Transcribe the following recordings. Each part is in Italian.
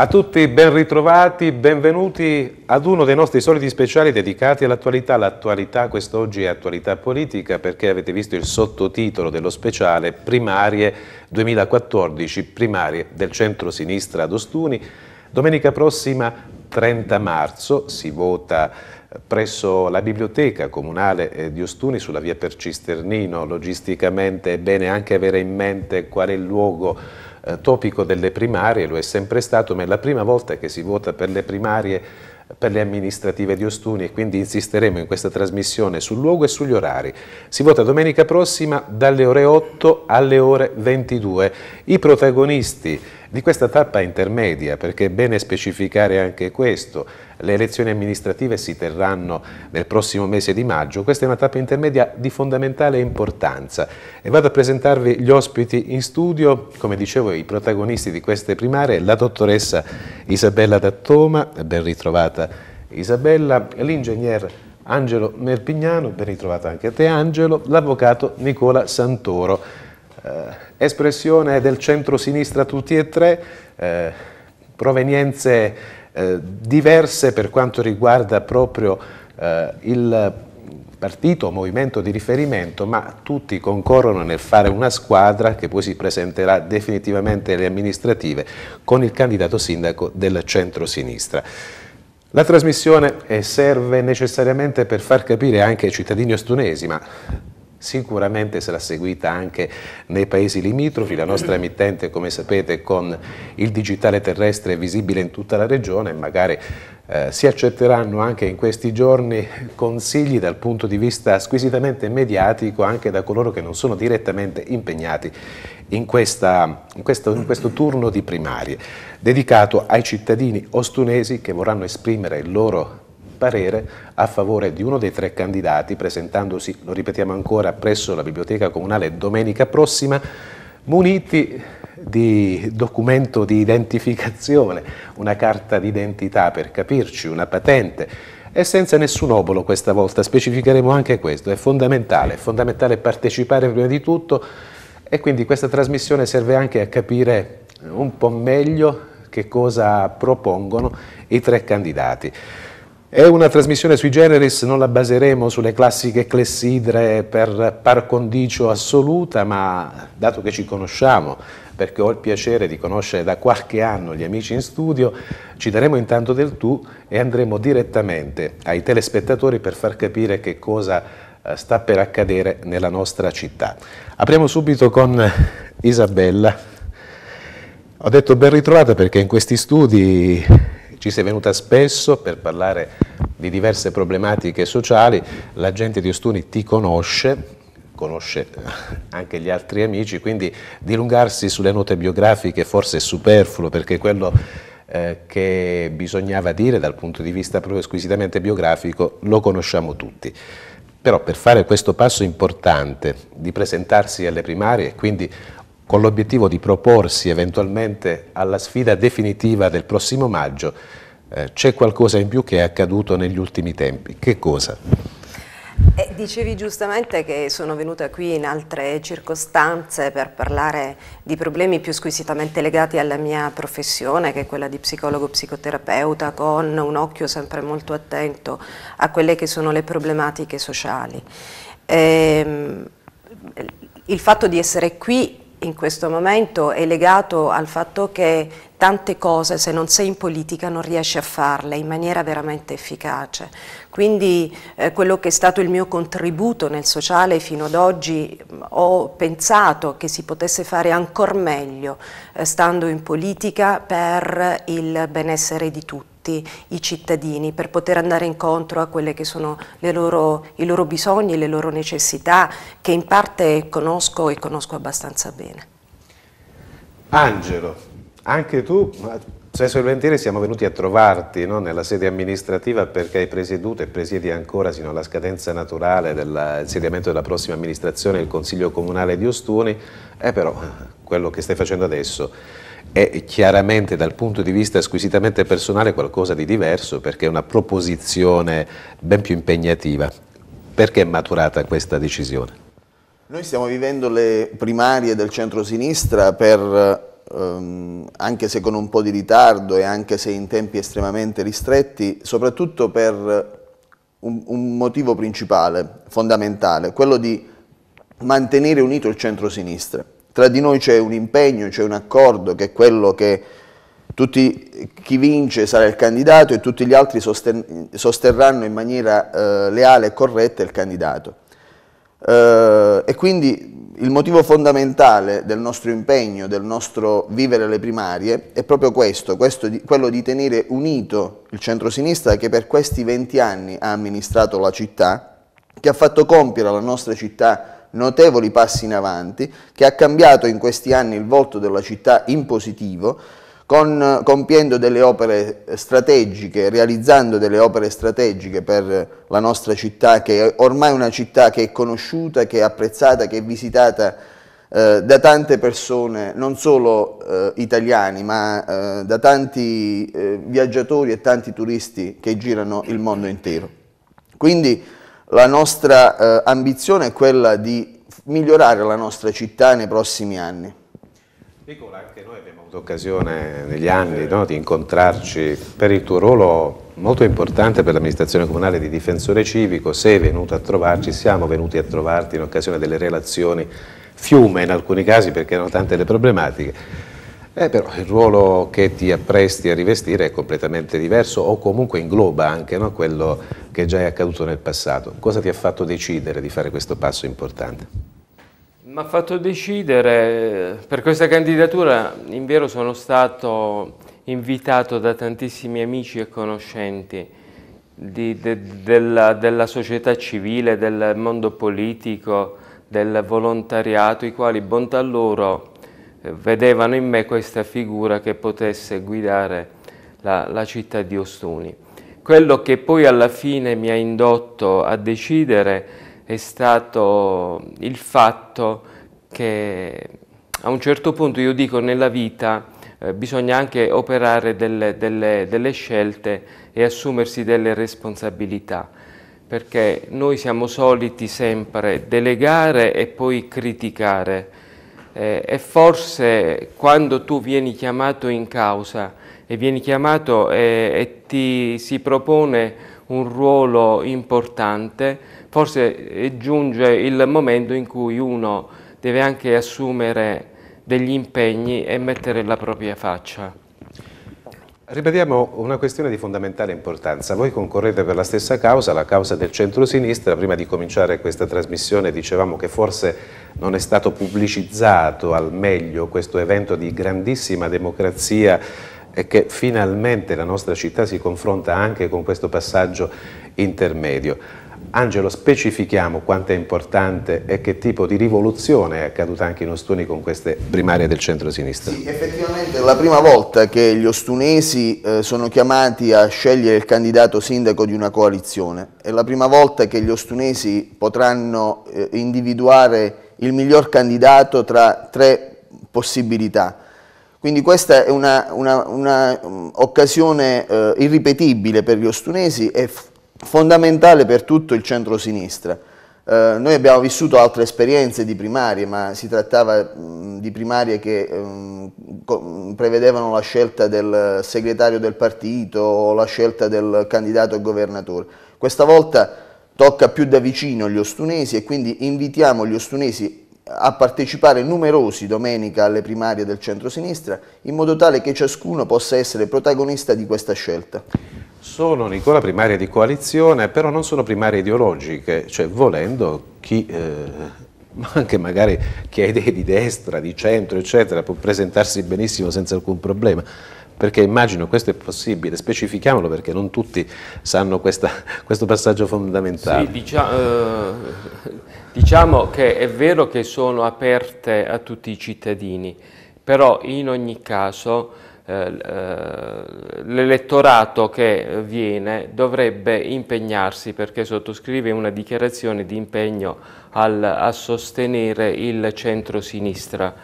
A tutti ben ritrovati, benvenuti ad uno dei nostri soliti speciali dedicati all'attualità. L'attualità quest'oggi è attualità politica perché avete visto il sottotitolo dello speciale Primarie 2014, primarie del centro-sinistra ad Ostuni. Domenica prossima 30 marzo si vota presso la biblioteca comunale eh, di Ostuni sulla via per Cisternino. Logisticamente è bene anche avere in mente qual è il luogo eh, topico delle primarie, lo è sempre stato, ma è la prima volta che si vota per le primarie per le amministrative di Ostuni e quindi insisteremo in questa trasmissione sul luogo e sugli orari. Si vota domenica prossima dalle ore 8 alle ore 22. I protagonisti di questa tappa intermedia, perché è bene specificare anche questo, le elezioni amministrative si terranno nel prossimo mese di maggio, questa è una tappa intermedia di fondamentale importanza e vado a presentarvi gli ospiti in studio, come dicevo i protagonisti di queste primarie, la dottoressa Isabella Dattoma, ben ritrovata Isabella, l'ingegner Angelo Merpignano, ben ritrovato anche a te Angelo, l'avvocato Nicola Santoro. Eh, espressione del centro-sinistra tutti e tre, eh, provenienze eh, diverse per quanto riguarda proprio eh, il partito, movimento di riferimento, ma tutti concorrono nel fare una squadra che poi si presenterà definitivamente alle amministrative con il candidato sindaco del centro-sinistra. La trasmissione eh, serve necessariamente per far capire anche ai cittadini ostunesi, ma sicuramente sarà seguita anche nei paesi limitrofi, la nostra emittente come sapete con il digitale terrestre è visibile in tutta la regione e magari eh, si accetteranno anche in questi giorni consigli dal punto di vista squisitamente mediatico anche da coloro che non sono direttamente impegnati in, questa, in, questo, in questo turno di primarie dedicato ai cittadini ostunesi che vorranno esprimere il loro parere a favore di uno dei tre candidati presentandosi, lo ripetiamo ancora, presso la Biblioteca Comunale domenica prossima, muniti di documento di identificazione, una carta d'identità per capirci, una patente, e senza nessun obolo questa volta, specificheremo anche questo, è fondamentale, è fondamentale partecipare prima di tutto e quindi questa trasmissione serve anche a capire un po' meglio che cosa propongono i tre candidati. È una trasmissione sui generis, non la baseremo sulle classiche clessidre per par condicio assoluta, ma dato che ci conosciamo, perché ho il piacere di conoscere da qualche anno gli amici in studio, ci daremo intanto del tu e andremo direttamente ai telespettatori per far capire che cosa eh, sta per accadere nella nostra città. Apriamo subito con Isabella. Ho detto ben ritrovata perché in questi studi ci sei venuta spesso per parlare di diverse problematiche sociali, la gente di Ostuni ti conosce, conosce eh, anche gli altri amici, quindi dilungarsi sulle note biografiche forse è superfluo perché quello eh, che bisognava dire dal punto di vista proprio squisitamente biografico lo conosciamo tutti. Però per fare questo passo importante di presentarsi alle primarie e quindi con l'obiettivo di proporsi eventualmente alla sfida definitiva del prossimo maggio, eh, c'è qualcosa in più che è accaduto negli ultimi tempi. Che cosa? Eh, dicevi giustamente che sono venuta qui in altre circostanze per parlare di problemi più squisitamente legati alla mia professione, che è quella di psicologo-psicoterapeuta, con un occhio sempre molto attento a quelle che sono le problematiche sociali. Eh, il fatto di essere qui in questo momento è legato al fatto che tante cose se non sei in politica non riesci a farle in maniera veramente efficace. Quindi eh, quello che è stato il mio contributo nel sociale fino ad oggi ho pensato che si potesse fare ancora meglio eh, stando in politica per il benessere di tutti tutti i cittadini per poter andare incontro a quelli che sono loro, i loro bisogni, le loro necessità che in parte conosco e conosco abbastanza bene. Angelo, anche tu, spesso e volentieri siamo venuti a trovarti no, nella sede amministrativa perché hai presieduto e presiedi ancora sino alla scadenza naturale del dell'insediamento della prossima amministrazione, il Consiglio Comunale di Ostuni, è eh, però eh, quello che stai facendo adesso è chiaramente dal punto di vista squisitamente personale qualcosa di diverso perché è una proposizione ben più impegnativa. Perché è maturata questa decisione? Noi stiamo vivendo le primarie del centro-sinistra per, ehm, anche se con un po' di ritardo e anche se in tempi estremamente ristretti, soprattutto per un, un motivo principale, fondamentale, quello di mantenere unito il centro-sinistra tra di noi c'è un impegno, c'è un accordo che è quello che tutti, chi vince sarà il candidato e tutti gli altri sosten sosterranno in maniera eh, leale e corretta il candidato. Eh, e quindi il motivo fondamentale del nostro impegno, del nostro vivere le primarie, è proprio questo, questo di, quello di tenere unito il centrosinistra che per questi 20 anni ha amministrato la città, che ha fatto compiere alla nostra città notevoli passi in avanti, che ha cambiato in questi anni il volto della città in positivo, con, compiendo delle opere strategiche, realizzando delle opere strategiche per la nostra città, che è ormai una città che è conosciuta, che è apprezzata, che è visitata eh, da tante persone, non solo eh, italiani, ma eh, da tanti eh, viaggiatori e tanti turisti che girano il mondo intero. Quindi la nostra eh, ambizione è quella di migliorare la nostra città nei prossimi anni. Nicola, anche noi abbiamo avuto occasione negli anni no, di incontrarci per il tuo ruolo molto importante per l'amministrazione comunale di difensore civico, sei venuto a trovarci, siamo venuti a trovarti in occasione delle relazioni fiume in alcuni casi perché erano tante le problematiche. Eh, però il ruolo che ti appresti a rivestire è completamente diverso o comunque ingloba anche no, quello che già è accaduto nel passato. Cosa ti ha fatto decidere di fare questo passo importante? Mi ha fatto decidere, per questa candidatura in vero sono stato invitato da tantissimi amici e conoscenti di, de, della, della società civile, del mondo politico, del volontariato, i quali, bontà loro, vedevano in me questa figura che potesse guidare la, la città di Ostuni. Quello che poi alla fine mi ha indotto a decidere è stato il fatto che a un certo punto io dico nella vita eh, bisogna anche operare delle, delle, delle, scelte e assumersi delle responsabilità perché noi siamo soliti sempre delegare e poi criticare eh, e forse quando tu vieni chiamato in causa e vieni chiamato e, eh, e ti si propone un ruolo importante, forse eh, giunge il momento in cui uno deve anche assumere degli impegni e mettere la propria faccia. Ribadiamo una questione di fondamentale importanza. Voi concorrete per la stessa causa, la causa del centro-sinistra. Prima di cominciare questa trasmissione dicevamo che forse non è stato pubblicizzato al meglio questo evento di grandissima democrazia e che finalmente la nostra città si confronta anche con questo passaggio intermedio. Angelo, specifichiamo quanto è importante e che tipo di rivoluzione è accaduta anche in Ostuni con queste primarie del centro-sinistra. Sì, effettivamente è la prima volta che gli ostunesi eh, sono chiamati a scegliere il candidato sindaco di una coalizione. È la prima volta che gli ostunesi potranno eh, individuare il miglior candidato tra tre possibilità. Quindi questa è un'occasione mm, eh, irripetibile per gli ostunesi e fondamentale per tutto il centro-sinistra. Eh, noi abbiamo vissuto altre esperienze di primarie, ma si trattava mh, di primarie che mh, prevedevano la scelta del segretario del partito o la scelta del candidato governatore. Questa volta tocca più da vicino gli ostunesi e quindi invitiamo gli ostunesi a partecipare numerosi domenica alle primarie del centro-sinistra in modo tale che ciascuno possa essere protagonista di questa scelta? Sono Nicola primarie di coalizione, però non sono primarie ideologiche, cioè volendo chi, eh, anche magari chi ha idee di destra, di centro, eccetera, può presentarsi benissimo senza alcun problema perché immagino questo è possibile, specifichiamolo perché non tutti sanno questa, questo passaggio fondamentale. Sì, diciamo, eh, Diciamo che è vero che sono aperte a tutti i cittadini, però in ogni caso eh, eh, l'elettorato che viene dovrebbe impegnarsi perché sottoscrive una dichiarazione di impegno al, a sostenere il centro-sinistra.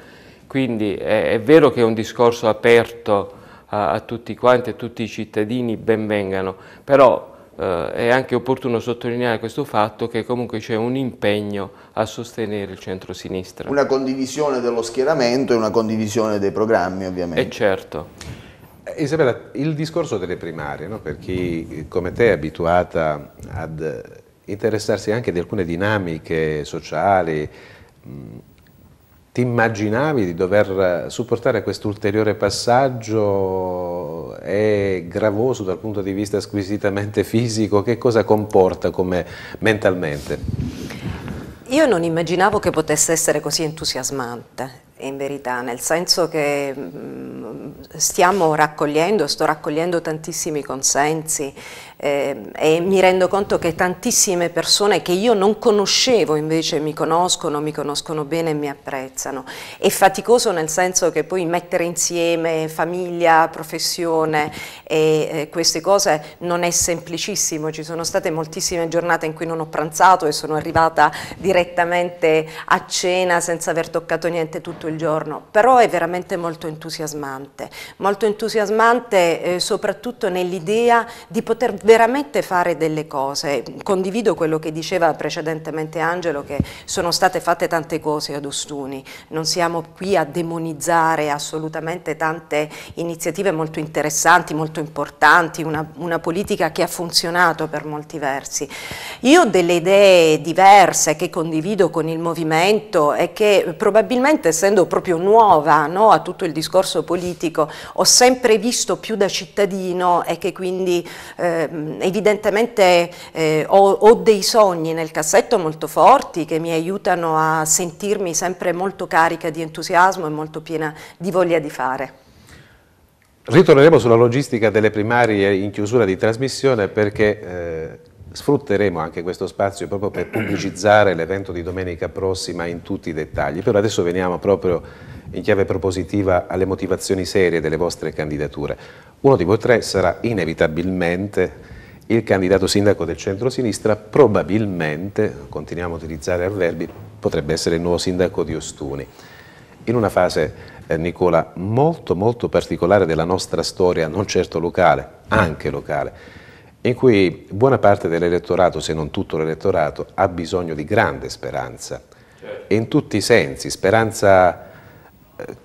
Quindi è, è, vero che è un discorso aperto a, a tutti quanti, a tutti i cittadini, benvengano, però eh, è anche opportuno sottolineare questo fatto che comunque c'è un impegno a sostenere il centro-sinistra. Una condivisione dello schieramento e una condivisione dei programmi ovviamente. E eh, certo. Eh, Isabella, il discorso delle primarie, no? per chi come te è abituata ad interessarsi anche di alcune dinamiche sociali, mh, mm, ti immaginavi di dover supportare questo ulteriore passaggio? È gravoso dal punto di vista squisitamente fisico? Che cosa comporta come mentalmente? Io non immaginavo che potesse essere così entusiasmante, in verità, nel senso che mm, stiamo raccogliendo, sto raccogliendo tantissimi consensi eh, e mi rendo conto che tantissime persone che io non conoscevo invece mi conoscono, mi conoscono bene e mi apprezzano. È faticoso nel senso che poi mettere insieme famiglia, professione e eh, queste cose non è semplicissimo, ci sono state moltissime giornate in cui non ho pranzato e sono arrivata direttamente a cena senza aver toccato niente tutto il giorno, però è veramente molto entusiasmante, molto entusiasmante eh, soprattutto nell'idea di poter veramente veramente fare delle cose. Condivido quello che diceva precedentemente Angelo, che sono state fatte tante cose ad Ostuni, non siamo qui a demonizzare assolutamente tante iniziative molto interessanti, molto importanti, una, una politica che ha funzionato per molti versi. Io ho delle idee diverse che condivido con il movimento e che probabilmente essendo proprio nuova no, a tutto il discorso politico ho sempre visto più da cittadino e che quindi eh, Ehm, evidentemente eh, ho, ho, dei sogni nel cassetto molto forti che mi aiutano a sentirmi sempre molto carica di entusiasmo e molto piena di voglia di fare. Ritorneremo sulla logistica delle primarie in chiusura di trasmissione perché eh, sfrutteremo anche questo spazio proprio per pubblicizzare l'evento di domenica prossima in tutti i dettagli, però adesso veniamo proprio in chiave propositiva alle motivazioni serie delle vostre candidature. Uno di voi tre sarà inevitabilmente il candidato sindaco del centro-sinistra, probabilmente, continuiamo a utilizzare avverbi, potrebbe essere il nuovo sindaco di Ostuni. In una fase, eh, Nicola, molto molto particolare della nostra storia, non certo locale, anche locale, in cui buona parte dell'elettorato, se non tutto l'elettorato, ha bisogno di grande speranza, certo. in tutti i sensi, speranza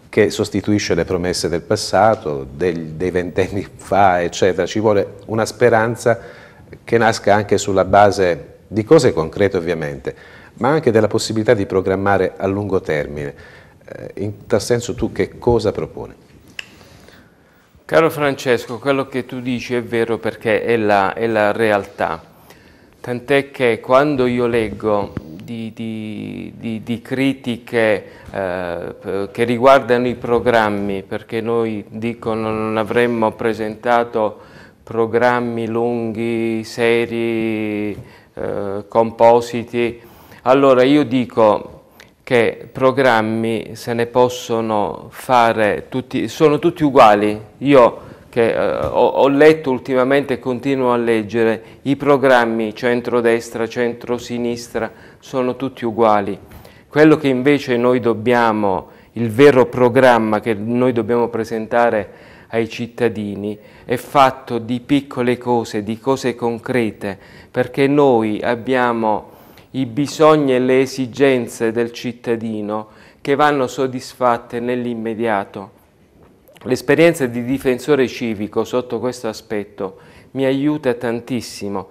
che sostituisce le promesse del passato, del, dei ventenni fa, eccetera. Ci vuole una speranza che nasca anche sulla base di cose concrete ovviamente, ma anche della possibilità di programmare a lungo termine. Eh, in tal senso tu che cosa proponi? Caro Francesco, quello che tu dici è vero perché è la, è la realtà tant'è che quando io leggo di, di, di, di critiche eh, che riguardano i programmi, perché noi dicono non avremmo presentato programmi lunghi, seri, eh, compositi, allora io dico che programmi se ne possono fare tutti, sono tutti uguali. Io che eh, ho, ho, letto ultimamente e continuo a leggere, i programmi centrodestra, centrosinistra sono tutti uguali. Quello che invece noi dobbiamo, il vero programma che noi dobbiamo presentare ai cittadini è fatto di piccole cose, di cose concrete, perché noi abbiamo i bisogni e le esigenze del cittadino che vanno soddisfatte nell'immediato L'esperienza di difensore civico sotto questo aspetto mi aiuta tantissimo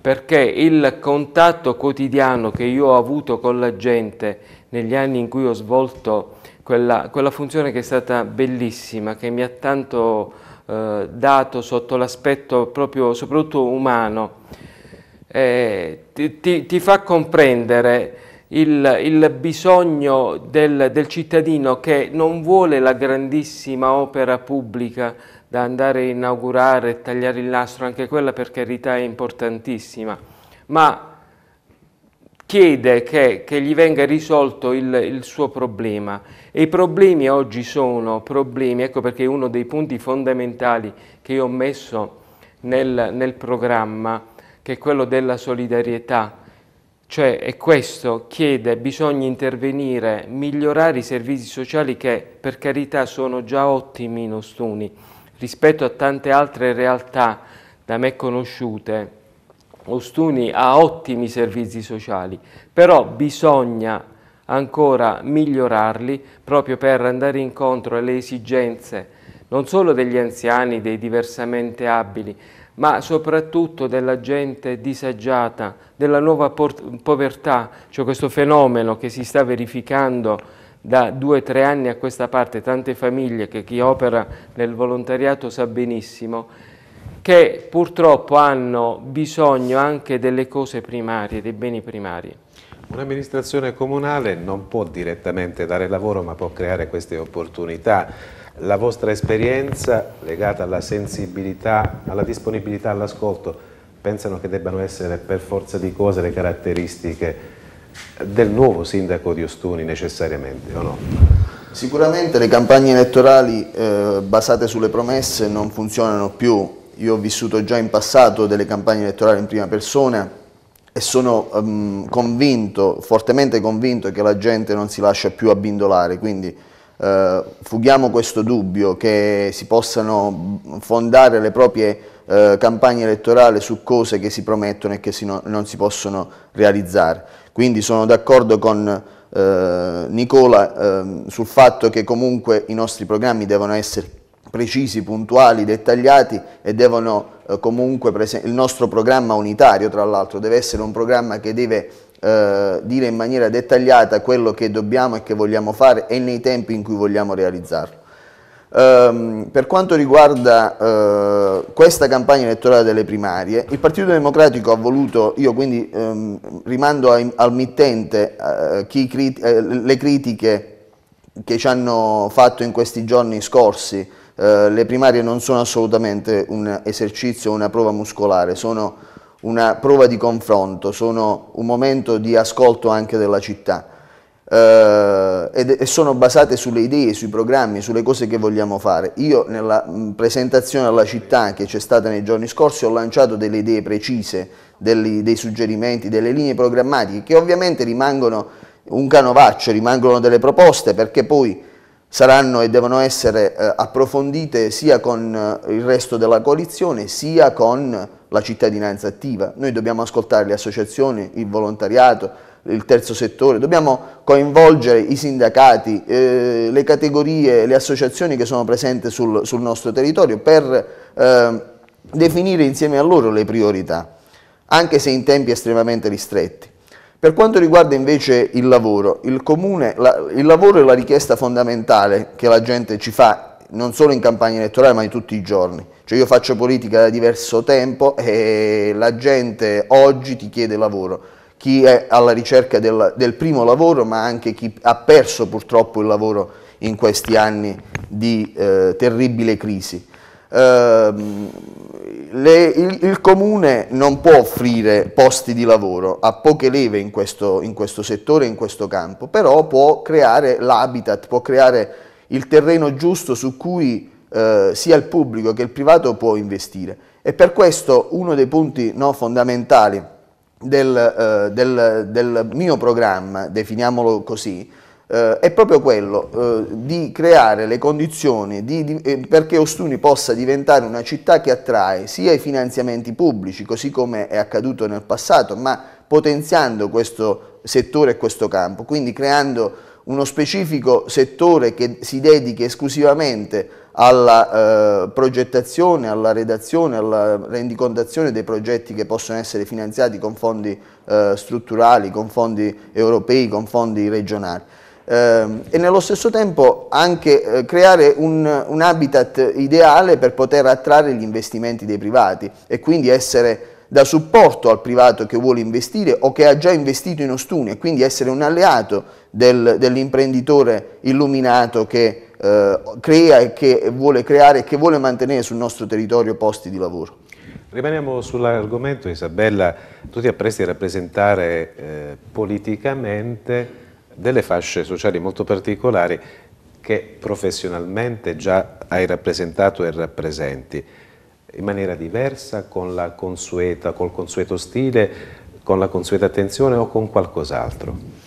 perché il contatto quotidiano che io ho avuto con la gente negli anni in cui ho svolto quella, quella funzione che è stata bellissima, che mi ha tanto eh, dato sotto l'aspetto proprio soprattutto umano, eh, ti, ti, ti fa comprendere il, il bisogno del, del, cittadino che non vuole la grandissima opera pubblica da andare a inaugurare e tagliare il nastro, anche quella per carità è importantissima, ma chiede che, che gli venga risolto il, il suo problema. E i problemi oggi sono problemi, ecco perché uno dei punti fondamentali che io ho messo nel, nel programma, che è quello della solidarietà, cioè, e questo chiede, bisogna intervenire, migliorare i servizi sociali che per carità sono già ottimi in Ostuni rispetto a tante altre realtà da me conosciute. Ostuni ha ottimi servizi sociali, però bisogna ancora migliorarli proprio per andare incontro alle esigenze non solo degli anziani, dei diversamente abili, ma soprattutto della gente disagiata, della nuova povertà, cioè questo fenomeno che si sta verificando da due o tre anni a questa parte, tante famiglie che chi opera nel volontariato sa benissimo, che purtroppo hanno bisogno anche delle cose primarie, dei beni primari. Un'amministrazione comunale non può direttamente dare lavoro, ma può creare queste opportunità la vostra esperienza legata alla sensibilità, alla disponibilità all'ascolto, pensano che debbano essere per forza di cose le caratteristiche del nuovo sindaco di Ostuni necessariamente o no? Sicuramente le campagne elettorali eh, basate sulle promesse non funzionano più, io ho vissuto già in passato delle campagne elettorali in prima persona e sono um, convinto, fortemente convinto che la gente non si lascia più abbindolare, quindi eh, fughiamo questo dubbio che si possano fondare le proprie eh, campagne elettorali su cose che si promettono e che si no, non si possono realizzare. Quindi sono d'accordo con eh, Nicola ehm, sul fatto che comunque i nostri programmi devono essere precisi, puntuali, dettagliati e devono eh, comunque, il nostro programma unitario tra l'altro deve essere un programma che deve eh, dire in maniera dettagliata quello che dobbiamo e che vogliamo fare e nei tempi in cui vogliamo realizzarlo. Um, per quanto riguarda uh, questa campagna elettorale delle primarie, il Partito Democratico ha voluto, io quindi um, rimando a, al mittente uh, crit uh, le critiche che ci hanno fatto in questi giorni scorsi, le primarie non sono assolutamente un esercizio, una prova muscolare, sono una prova di confronto, sono un momento di ascolto anche della città eh, ed, e sono basate sulle idee, sui programmi, sulle cose che vogliamo fare. Io nella mm, presentazione alla città che c'è stata nei giorni scorsi ho lanciato delle idee precise, degli, dei suggerimenti, delle linee programmatiche che ovviamente rimangono un canovaccio, rimangono delle proposte perché poi saranno e devono essere eh, approfondite sia con eh, il resto della coalizione sia con la cittadinanza attiva, noi dobbiamo ascoltare le associazioni, il volontariato, il terzo settore, dobbiamo coinvolgere i sindacati, eh, le categorie, le associazioni che sono presenti sul, sul nostro territorio per eh, definire insieme a loro le priorità, anche se in tempi estremamente ristretti. Per quanto riguarda invece il lavoro, il, comune, la, il lavoro è la richiesta fondamentale che la gente ci fa non solo in campagna elettorale ma di tutti i giorni. Cioè io faccio politica da diverso tempo e la gente oggi ti chiede lavoro, chi è alla ricerca del, del primo lavoro ma anche chi ha perso purtroppo il lavoro in questi anni di eh, terribile crisi. Eh, le, il, il, comune non può offrire posti di lavoro, ha poche leve in questo, in questo settore, in questo campo, però può creare l'habitat, può creare il terreno giusto su cui eh, sia il pubblico che il privato può investire. E per questo uno dei punti no, fondamentali del, eh, del, del, mio programma, definiamolo così, eh, è proprio quello eh, di creare le condizioni di, di, eh, perché Ostuni possa diventare una città che attrae sia i finanziamenti pubblici, così come è accaduto nel passato, ma potenziando questo settore e questo campo, quindi creando uno specifico settore che si dedichi esclusivamente alla eh, progettazione, alla redazione, alla rendicontazione dei progetti che possono essere finanziati con fondi eh, strutturali, con fondi europei, con fondi regionali. Eh, e nello stesso tempo anche eh, creare un, un habitat ideale per poter attrarre gli investimenti dei privati e quindi essere da supporto al privato che vuole investire o che ha già investito in Ostunia, quindi essere un alleato del, dell'imprenditore illuminato che eh, crea e che vuole creare e che vuole mantenere sul nostro territorio posti di lavoro. Rimaniamo sull'argomento Isabella, tu ti appresti a rappresentare eh, politicamente delle fasce sociali molto particolari che professionalmente già hai rappresentato e rappresenti in maniera diversa, con la consueta, col consueto stile, con la consueta attenzione o con qualcos'altro?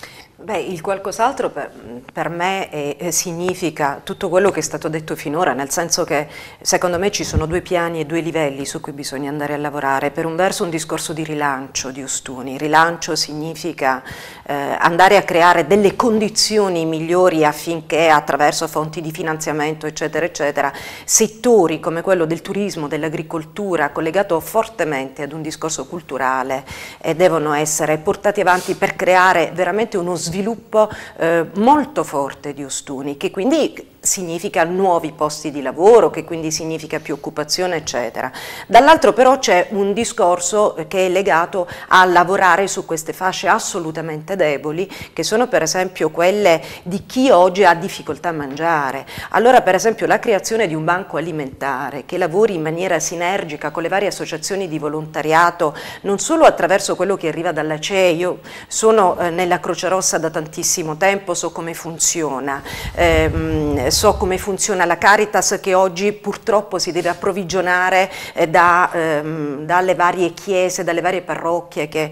Beh, il qualcos'altro per, per, me è, significa tutto quello che è stato detto finora, nel senso che secondo me ci sono due piani e due livelli su cui bisogna andare a lavorare. Per un verso un discorso di rilancio di Ustuni, rilancio significa eh, andare a creare delle condizioni migliori affinché attraverso fonti di finanziamento eccetera eccetera, settori come quello del turismo, dell'agricoltura collegato fortemente ad un discorso culturale e devono essere portati avanti per creare veramente uno sviluppo sviluppo eh, molto forte di Ostuni, che quindi significa nuovi posti di lavoro, che quindi significa più occupazione, eccetera. Dall'altro però c'è un discorso che è legato a lavorare su queste fasce assolutamente deboli, che sono per esempio quelle di chi oggi ha difficoltà a mangiare. Allora per esempio la creazione di un banco alimentare che lavori in maniera sinergica con le varie associazioni di volontariato, non solo attraverso quello che arriva dalla CE, io sono eh, nella Croce Rossa da tantissimo tempo, so come funziona. Eh, so come funziona la Caritas che oggi purtroppo si deve approvvigionare eh, da, ehm, dalle varie chiese, dalle varie parrocchie che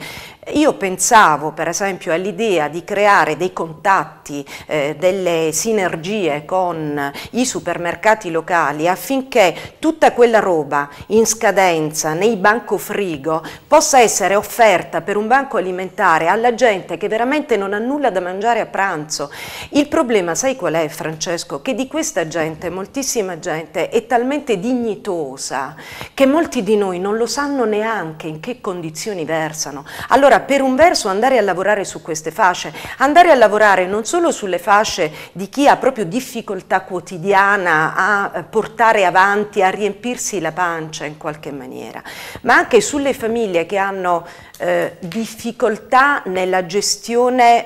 io pensavo per esempio all'idea di creare dei contatti, eh, delle sinergie con i supermercati locali affinché tutta quella roba in scadenza nei banco frigo possa essere offerta per un banco alimentare alla gente che veramente non ha nulla da mangiare a pranzo. Il problema sai qual è Francesco? Che di questa gente, moltissima gente, è talmente dignitosa che molti di noi non lo sanno neanche in che condizioni versano. Allora allora, per un verso andare a lavorare su queste fasce, andare a lavorare non solo sulle fasce di chi ha proprio difficoltà quotidiana a eh, portare avanti, a riempirsi la pancia in qualche maniera, ma anche sulle famiglie che hanno eh, difficoltà nella gestione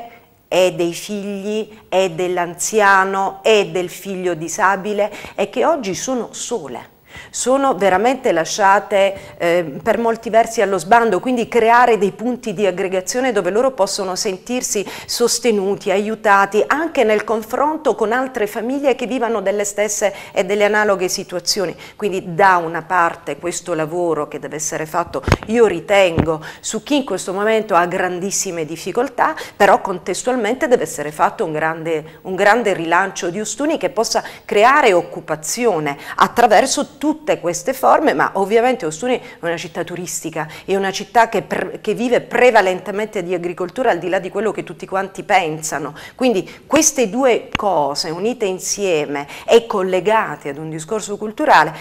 è dei figli, è dell'anziano, è del figlio disabile e che oggi sono sole sono veramente lasciate eh, per molti versi allo sbando, quindi creare dei punti di aggregazione dove loro possono sentirsi sostenuti, aiutati, anche nel confronto con altre famiglie che vivano delle stesse e delle analoghe situazioni. Quindi da una parte questo lavoro che deve essere fatto, io ritengo, su chi in questo momento ha grandissime difficoltà, però contestualmente deve essere fatto un grande, un grande rilancio di Ustuni che possa creare occupazione attraverso tutti tutte queste forme, ma ovviamente Ostuni è una città turistica, è una città che, che, vive prevalentemente di agricoltura al di là di quello che tutti quanti pensano. Quindi queste due cose unite insieme e collegate ad un discorso culturale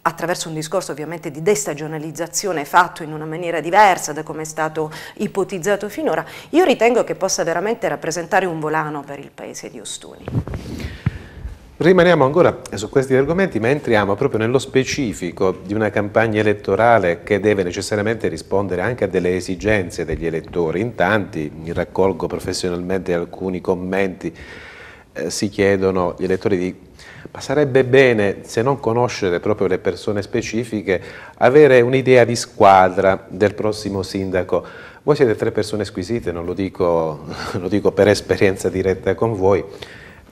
attraverso un discorso ovviamente di destagionalizzazione fatto in una maniera diversa da come è stato ipotizzato finora, io ritengo che possa veramente rappresentare un volano per il paese di Ostuni. Rimaniamo ancora su questi argomenti, ma entriamo proprio nello specifico di una campagna elettorale che deve necessariamente rispondere anche a delle esigenze degli elettori. In tanti, raccolgo professionalmente alcuni commenti, eh, si chiedono gli elettori di ma sarebbe bene, se non conoscere proprio le persone specifiche, avere un'idea di squadra del prossimo sindaco. Voi siete tre persone squisite, non lo dico, lo dico per esperienza diretta con voi,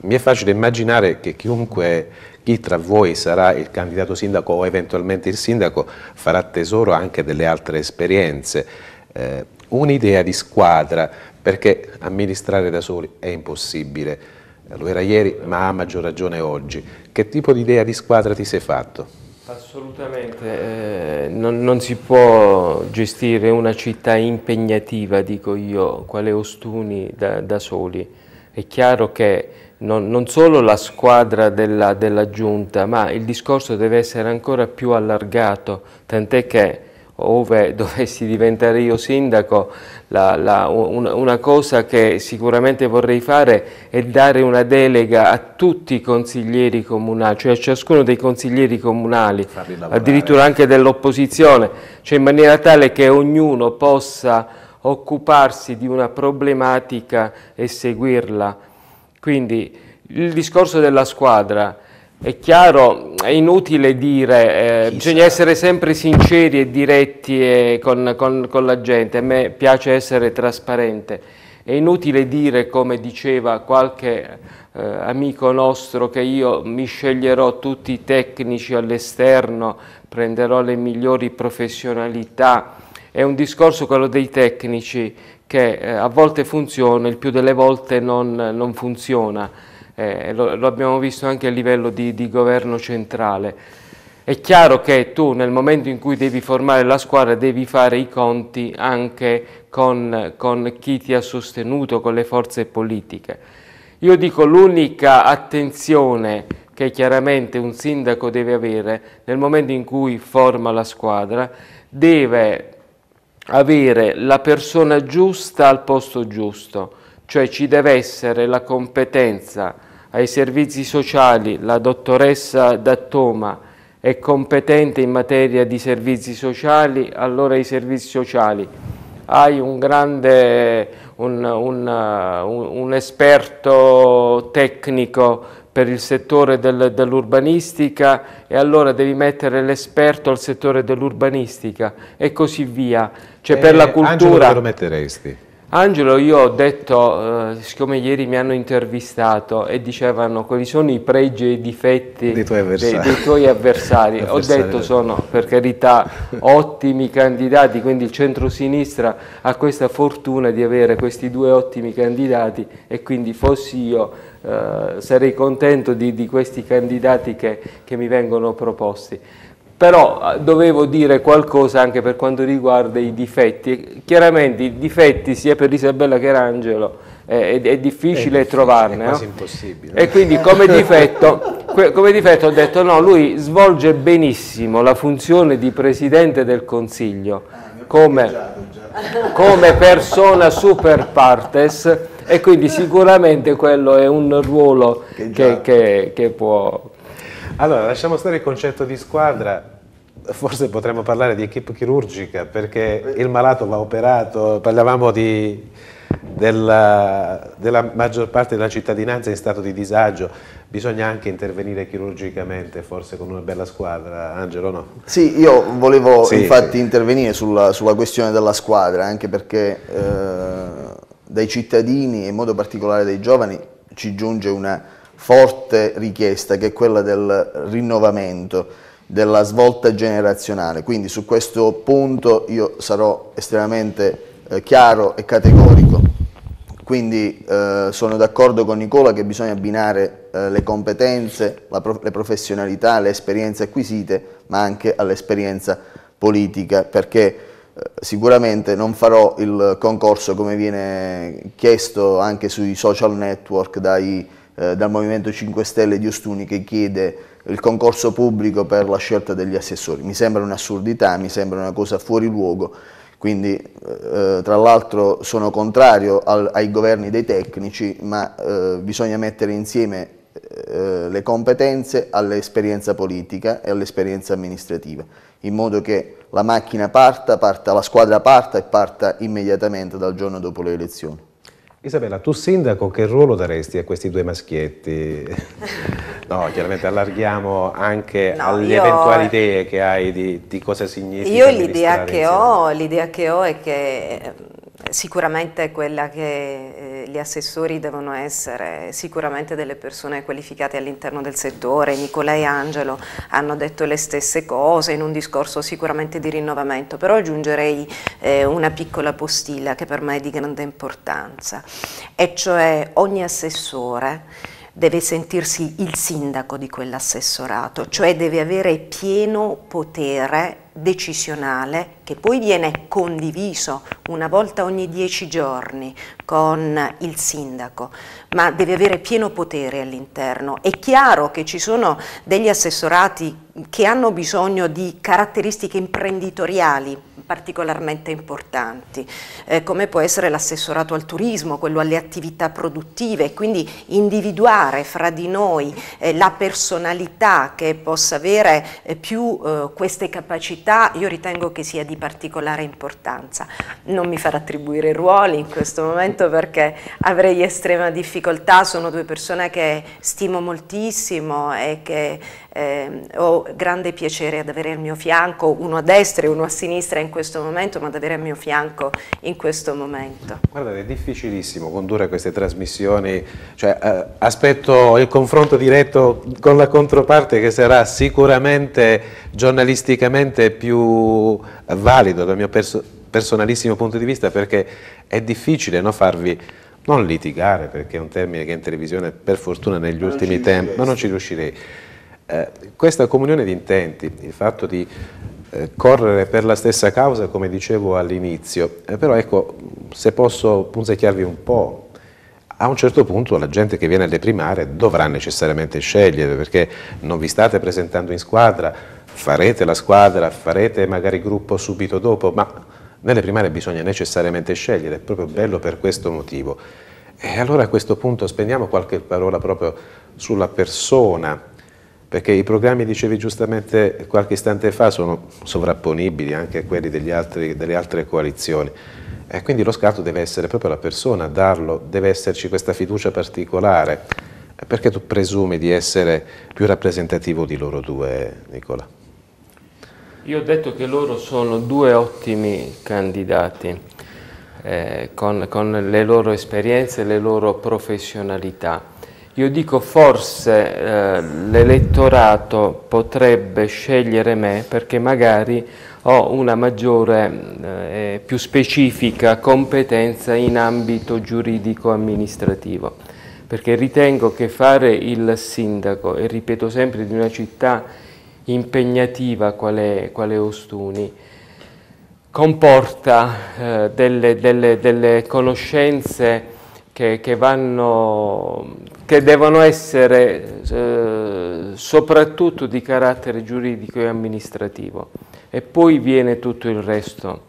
mi è facile immaginare che chiunque, chi tra voi sarà il candidato sindaco o eventualmente il sindaco, farà tesoro anche delle altre esperienze. Eh, Un'idea di squadra, perché amministrare da soli è impossibile. Lo era ieri, ma ha maggior ragione oggi. Che tipo di idea di squadra ti sei fatto? Assolutamente, eh, non, non, si può gestire una città impegnativa, dico io, quale Ostuni, da, da soli. È chiaro che non, non solo la squadra della, della giunta, ma il discorso deve essere ancora più allargato, tant'è che ove dovessi diventare io sindaco, la, la, una, una, cosa che sicuramente vorrei fare è dare una delega a tutti i consiglieri comunali, cioè a ciascuno dei consiglieri comunali, addirittura anche dell'opposizione, cioè in maniera tale che ognuno possa occuparsi di una problematica e seguirla quindi il discorso della squadra è chiaro, è inutile dire, eh, bisogna essere sempre sinceri e diretti e con, con, con la gente, a me piace essere trasparente. È inutile dire, come diceva qualche eh, amico nostro, che io mi sceglierò tutti i tecnici all'esterno, prenderò le migliori professionalità. È un discorso quello dei tecnici che eh, a volte funziona, il più delle volte non, non funziona. Eh, lo, lo, abbiamo visto anche a livello di, di, governo centrale. È chiaro che tu nel momento in cui devi formare la squadra devi fare i conti anche con, con chi ti ha sostenuto, con le forze politiche. Io dico l'unica attenzione che chiaramente un sindaco deve avere nel momento in cui forma la squadra, deve avere la persona giusta al posto giusto, cioè ci deve essere la competenza ai servizi sociali, la dottoressa Dattoma è competente in materia di servizi sociali, allora i servizi sociali hai un grande, un, un, un, un esperto tecnico per il settore del, dell'urbanistica e allora devi mettere l'esperto al settore dell'urbanistica e così via. Cioè eh, per la eh, cultura... Angelo dove lo metteresti? Angelo, io ho detto, eh, siccome ieri mi hanno intervistato e dicevano quali sono i pregi e i difetti dei tuoi avversari, dei, dei tuoi avversari. ho detto sono per carità ottimi candidati, quindi il centro-sinistra ha questa fortuna di avere questi due ottimi candidati e quindi fossi io eh, sarei contento di, di questi candidati che, che, mi vengono proposti. Però eh, dovevo dire qualcosa anche per quanto riguarda i difetti. Chiaramente i difetti sia per Isabella che per è, è, è, difficile trovarne. È quasi no? impossibile. E quindi come difetto, come difetto ho detto no, lui svolge benissimo la funzione di Presidente del Consiglio ah, come, come persona super partes e quindi sicuramente quello è un ruolo che, che, che, può... Allora, lasciamo stare il concetto di squadra, forse potremmo parlare di equip chirurgica perché il malato va operato, parlavamo di, della, della, maggior parte della cittadinanza in stato di disagio, bisogna anche intervenire chirurgicamente forse con una bella squadra, Angelo no? Sì, io volevo sì, infatti sì. intervenire sulla, sulla, questione della squadra anche perché... Eh, dai cittadini e in modo particolare dai giovani ci giunge una forte richiesta che è quella del rinnovamento, della svolta generazionale. Quindi su questo punto io sarò estremamente eh, chiaro e categorico. Quindi eh, sono d'accordo con Nicola che bisogna abbinare eh, le competenze, pro le professionalità, le esperienze acquisite, ma anche all'esperienza politica, perché eh, sicuramente non farò il concorso come viene chiesto anche sui social network dai, eh, dal Movimento 5 Stelle di Ostuni che chiede il concorso pubblico per la scelta degli assessori. Mi sembra un'assurdità, mi sembra una cosa fuori luogo, quindi eh, eh tra l'altro sono contrario al, ai governi dei tecnici, ma eh, bisogna mettere insieme eh, le competenze all'esperienza politica e all'esperienza amministrativa in modo che la macchina parta, parta, la squadra parta e parta immediatamente dal giorno dopo le elezioni. Isabella, tu sindaco che ruolo daresti a questi due maschietti? No, chiaramente allarghiamo anche no, alle eventuali idee che hai di, di cosa significa. Io l'idea che, ho, l'idea che ho è che Sicuramente quella che eh, gli assessori devono essere sicuramente delle persone qualificate all'interno del settore, Nicola e Angelo hanno detto le stesse cose in un discorso sicuramente di rinnovamento, però aggiungerei eh, una piccola postilla che per me è di grande importanza, e cioè ogni assessore deve sentirsi il sindaco di quell'assessorato, cioè deve avere pieno potere decisionale che poi viene condiviso una volta ogni dieci giorni con il sindaco, ma deve avere pieno potere all'interno. È chiaro che ci sono degli assessorati che hanno bisogno di caratteristiche imprenditoriali particolarmente importanti, eh, come può essere l'assessorato al turismo, quello alle attività produttive, quindi individuare fra di noi eh, la personalità che possa avere eh, più eh, queste capacità, io ritengo che sia di particolare importanza. Non mi farà attribuire ruoli in questo momento perché avrei estrema difficoltà, sono due persone che stimo moltissimo e che eh, ho grande piacere ad avere al mio fianco, uno a destra e uno a sinistra in questo momento, ma ad avere al mio fianco in questo momento. Guardate, è difficilissimo condurre queste trasmissioni, cioè, eh, aspetto il confronto diretto con la controparte che sarà sicuramente giornalisticamente più eh, valido dal mio perso personalissimo punto di vista perché è difficile no, farvi non litigare perché è un termine che in televisione per fortuna negli ultimi tempi, ma non ci riuscirei eh, questa comunione di intenti, il fatto di eh, correre per la stessa causa, come dicevo all'inizio, eh, però ecco, se posso punzecchiarvi un po', a un certo punto la gente che viene alle primarie dovrà necessariamente scegliere, perché non vi state presentando in squadra, farete la squadra, farete magari gruppo subito dopo, ma nelle primarie bisogna necessariamente scegliere, è proprio bello per questo motivo. E allora a questo punto spendiamo qualche parola proprio sulla persona, perché i programmi, dicevi giustamente qualche istante fa, sono sovrapponibili anche a quelli altri, delle altre coalizioni. E quindi lo scatto deve essere proprio la persona a darlo, deve esserci questa fiducia particolare. Perché tu presumi di essere più rappresentativo di loro due, Nicola? Io ho detto che loro sono due ottimi candidati, eh, con, con le loro esperienze e le loro professionalità. Io dico forse eh, l'elettorato potrebbe scegliere me perché magari ho una maggiore eh, e eh, più specifica competenza in ambito giuridico-amministrativo, perché ritengo che fare il sindaco, e ripeto sempre, di una città impegnativa quale, quale Ostuni, comporta eh, delle, delle, delle, conoscenze che, che vanno che devono essere eh, soprattutto di carattere giuridico e amministrativo e poi viene tutto il resto.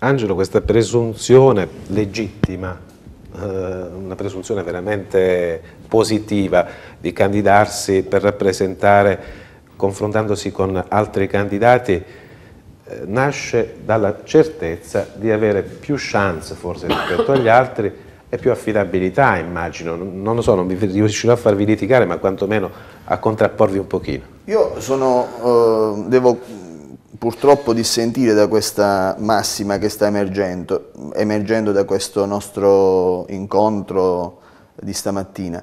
Angelo, questa presunzione legittima, eh, una presunzione veramente positiva di candidarsi per rappresentare confrontandosi con altri candidati, eh, nasce dalla certezza di avere più chance forse rispetto agli altri e più affidabilità, immagino. Non lo so, non vi riuscirò a farvi litigare, ma quantomeno a contrapporvi un pochino. Io sono, eh, devo purtroppo dissentire da questa massima che sta emergendo, emergendo da questo nostro incontro di stamattina,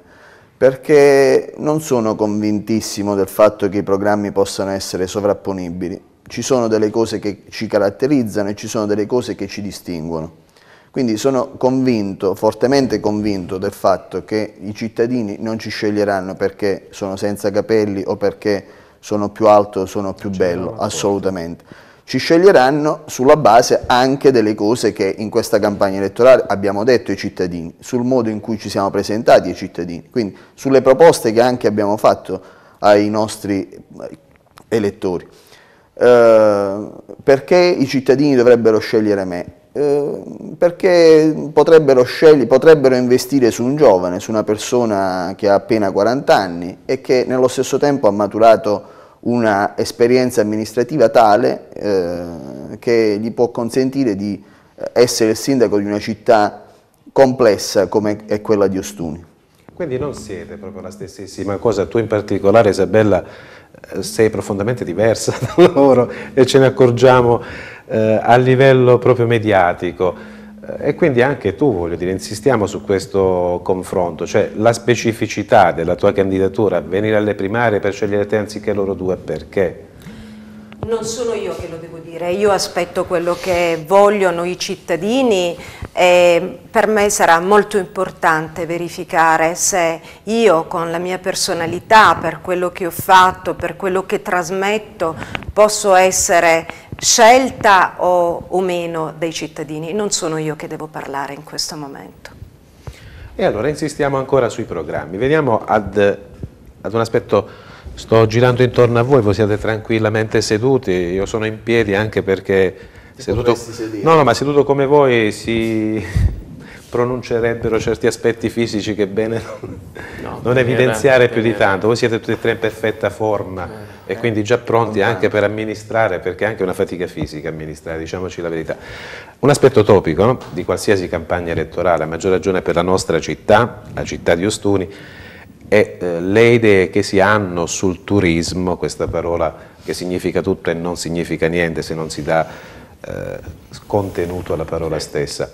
perché non sono convintissimo del fatto che i programmi possano essere sovrapponibili. Ci sono delle cose che ci caratterizzano e ci sono delle cose che ci distinguono quindi sono convinto, fortemente convinto del fatto che i cittadini non ci sceglieranno perché sono senza capelli o perché sono più alto o sono più bello, assolutamente. Ci sceglieranno sulla base anche delle cose che in questa campagna elettorale abbiamo detto ai cittadini, sul modo in cui ci siamo presentati ai cittadini, quindi sulle proposte che anche abbiamo fatto ai nostri eh, elettori. Eh, perché i cittadini dovrebbero scegliere me? Ehm, perché potrebbero, scegli, potrebbero investire su un giovane, su una persona che ha appena 40 anni e che nello stesso tempo ha maturato una esperienza amministrativa tale eh, che gli può consentire di eh, essere il sindaco di una città complessa come è quella di Ostuni. Quindi non siete proprio la stessissima cosa, tu in particolare Isabella eh, sei profondamente diversa da loro e ce ne accorgiamo eh, a livello proprio mediatico. Eh, e quindi anche tu, voglio dire, insistiamo su questo confronto, cioè la specificità della tua candidatura, venire alle primarie per scegliere te anziché loro due, perché? Non sono io che lo devo dire, io aspetto quello che vogliono i cittadini e per me sarà molto importante verificare se io con la mia personalità, per quello che ho fatto, per quello che trasmetto, posso essere scelta o, o meno dei cittadini, non sono io che devo parlare in questo momento. E allora insistiamo ancora sui programmi, veniamo ad, ad un aspetto Sto girando intorno a voi, voi siete tranquillamente seduti, io sono in piedi anche perché seduto, no, no, ma seduto come voi si, pronuncerebbero certi aspetti fisici che è bene non, no, non evidenziare era, più di tanto. Voi siete tutti e tre in perfetta forma eh, e eh, quindi già pronti eh, anche per amministrare, perché è anche una fatica fisica amministrare, diciamoci la verità. Un aspetto topico no? di qualsiasi campagna elettorale, a maggior ragione per la nostra città, la città di Ostuni, è eh, le idee che si hanno sul turismo, questa parola che significa tutto e non significa niente se non si dà eh, contenuto alla parola sì. stessa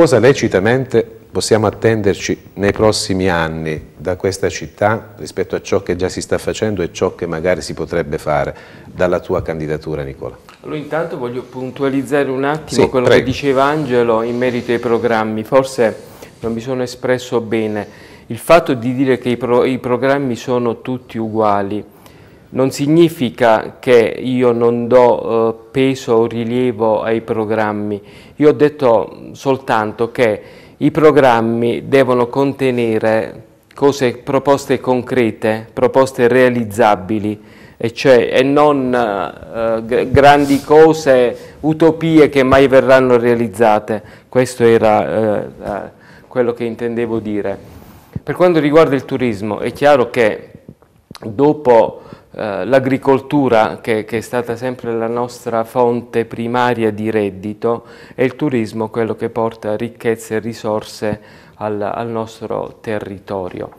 cosa lecitamente possiamo attenderci nei prossimi anni da questa città rispetto a ciò che già si sta facendo e ciò che magari si potrebbe fare dalla tua candidatura Nicola? Allora intanto voglio puntualizzare un attimo sì, quello prego. che diceva Angelo in merito ai programmi, forse non mi sono espresso bene, il fatto di dire che i, pro i programmi sono tutti uguali non significa che io non do eh, peso o rilievo ai programmi, io ho detto soltanto che i programmi devono contenere cose, proposte concrete, proposte realizzabili, e, cioè, e non eh, grandi cose, utopie che mai verranno realizzate. Questo era eh, eh, quello che intendevo dire. Per quanto riguarda il turismo, è chiaro che dopo eh, l'agricoltura che, che, è stata sempre la nostra fonte primaria di reddito e il turismo quello che porta ricchezze e risorse al, al nostro territorio.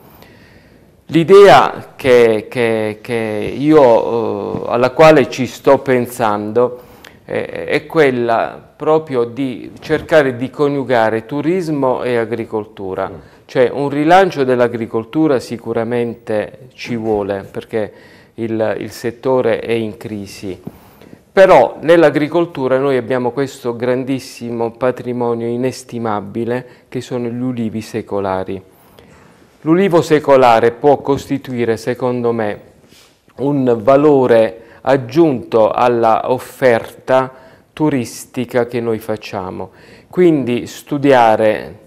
L'idea che, che, che, io, eh, alla quale ci sto pensando eh, è quella proprio di cercare di coniugare turismo e agricoltura, cioè un rilancio dell'agricoltura sicuramente ci vuole perché il, il settore è in crisi. Però nell'agricoltura noi abbiamo questo grandissimo patrimonio inestimabile che sono gli ulivi secolari. L'ulivo secolare può costituire, secondo me, un valore aggiunto alla offerta turistica che noi facciamo. Quindi studiare,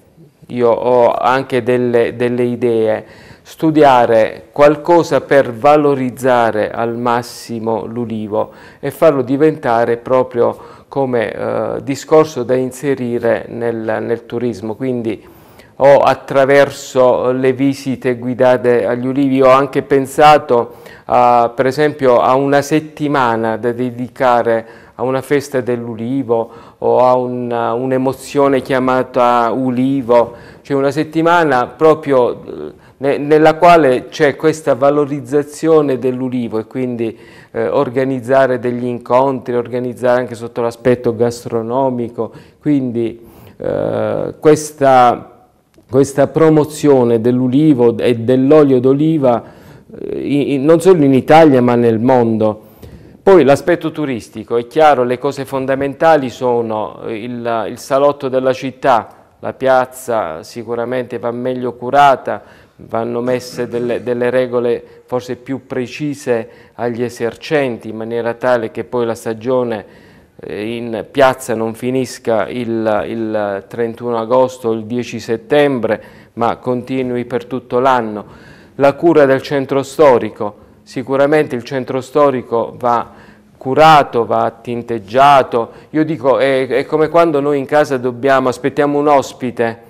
io ho anche delle, delle idee, studiare qualcosa per valorizzare al massimo l'ulivo e farlo diventare proprio come eh, discorso da inserire nel, nel turismo. Quindi o attraverso le visite guidate agli ulivi ho anche pensato a, per esempio a una settimana da dedicare a una festa dell'ulivo o a un'emozione chiamata ulivo, cioè una settimana proprio eh, nella quale c'è questa valorizzazione dell'ulivo e quindi eh, organizzare degli incontri, organizzare anche sotto l'aspetto gastronomico, quindi eh, questa, questa, promozione dell'ulivo e dell'olio d'oliva eh, non solo in Italia ma nel mondo. Poi l'aspetto turistico, è chiaro, le cose fondamentali sono il, il salotto della città, la piazza sicuramente va meglio curata, vanno messe delle, delle, regole forse più precise agli esercenti in maniera tale che poi la stagione eh, in piazza non finisca il, il 31 agosto o il 10 settembre ma continui per tutto l'anno. La cura del centro storico, sicuramente il centro storico va curato, va tinteggiato, io dico è, è come quando noi in casa dobbiamo, aspettiamo un ospite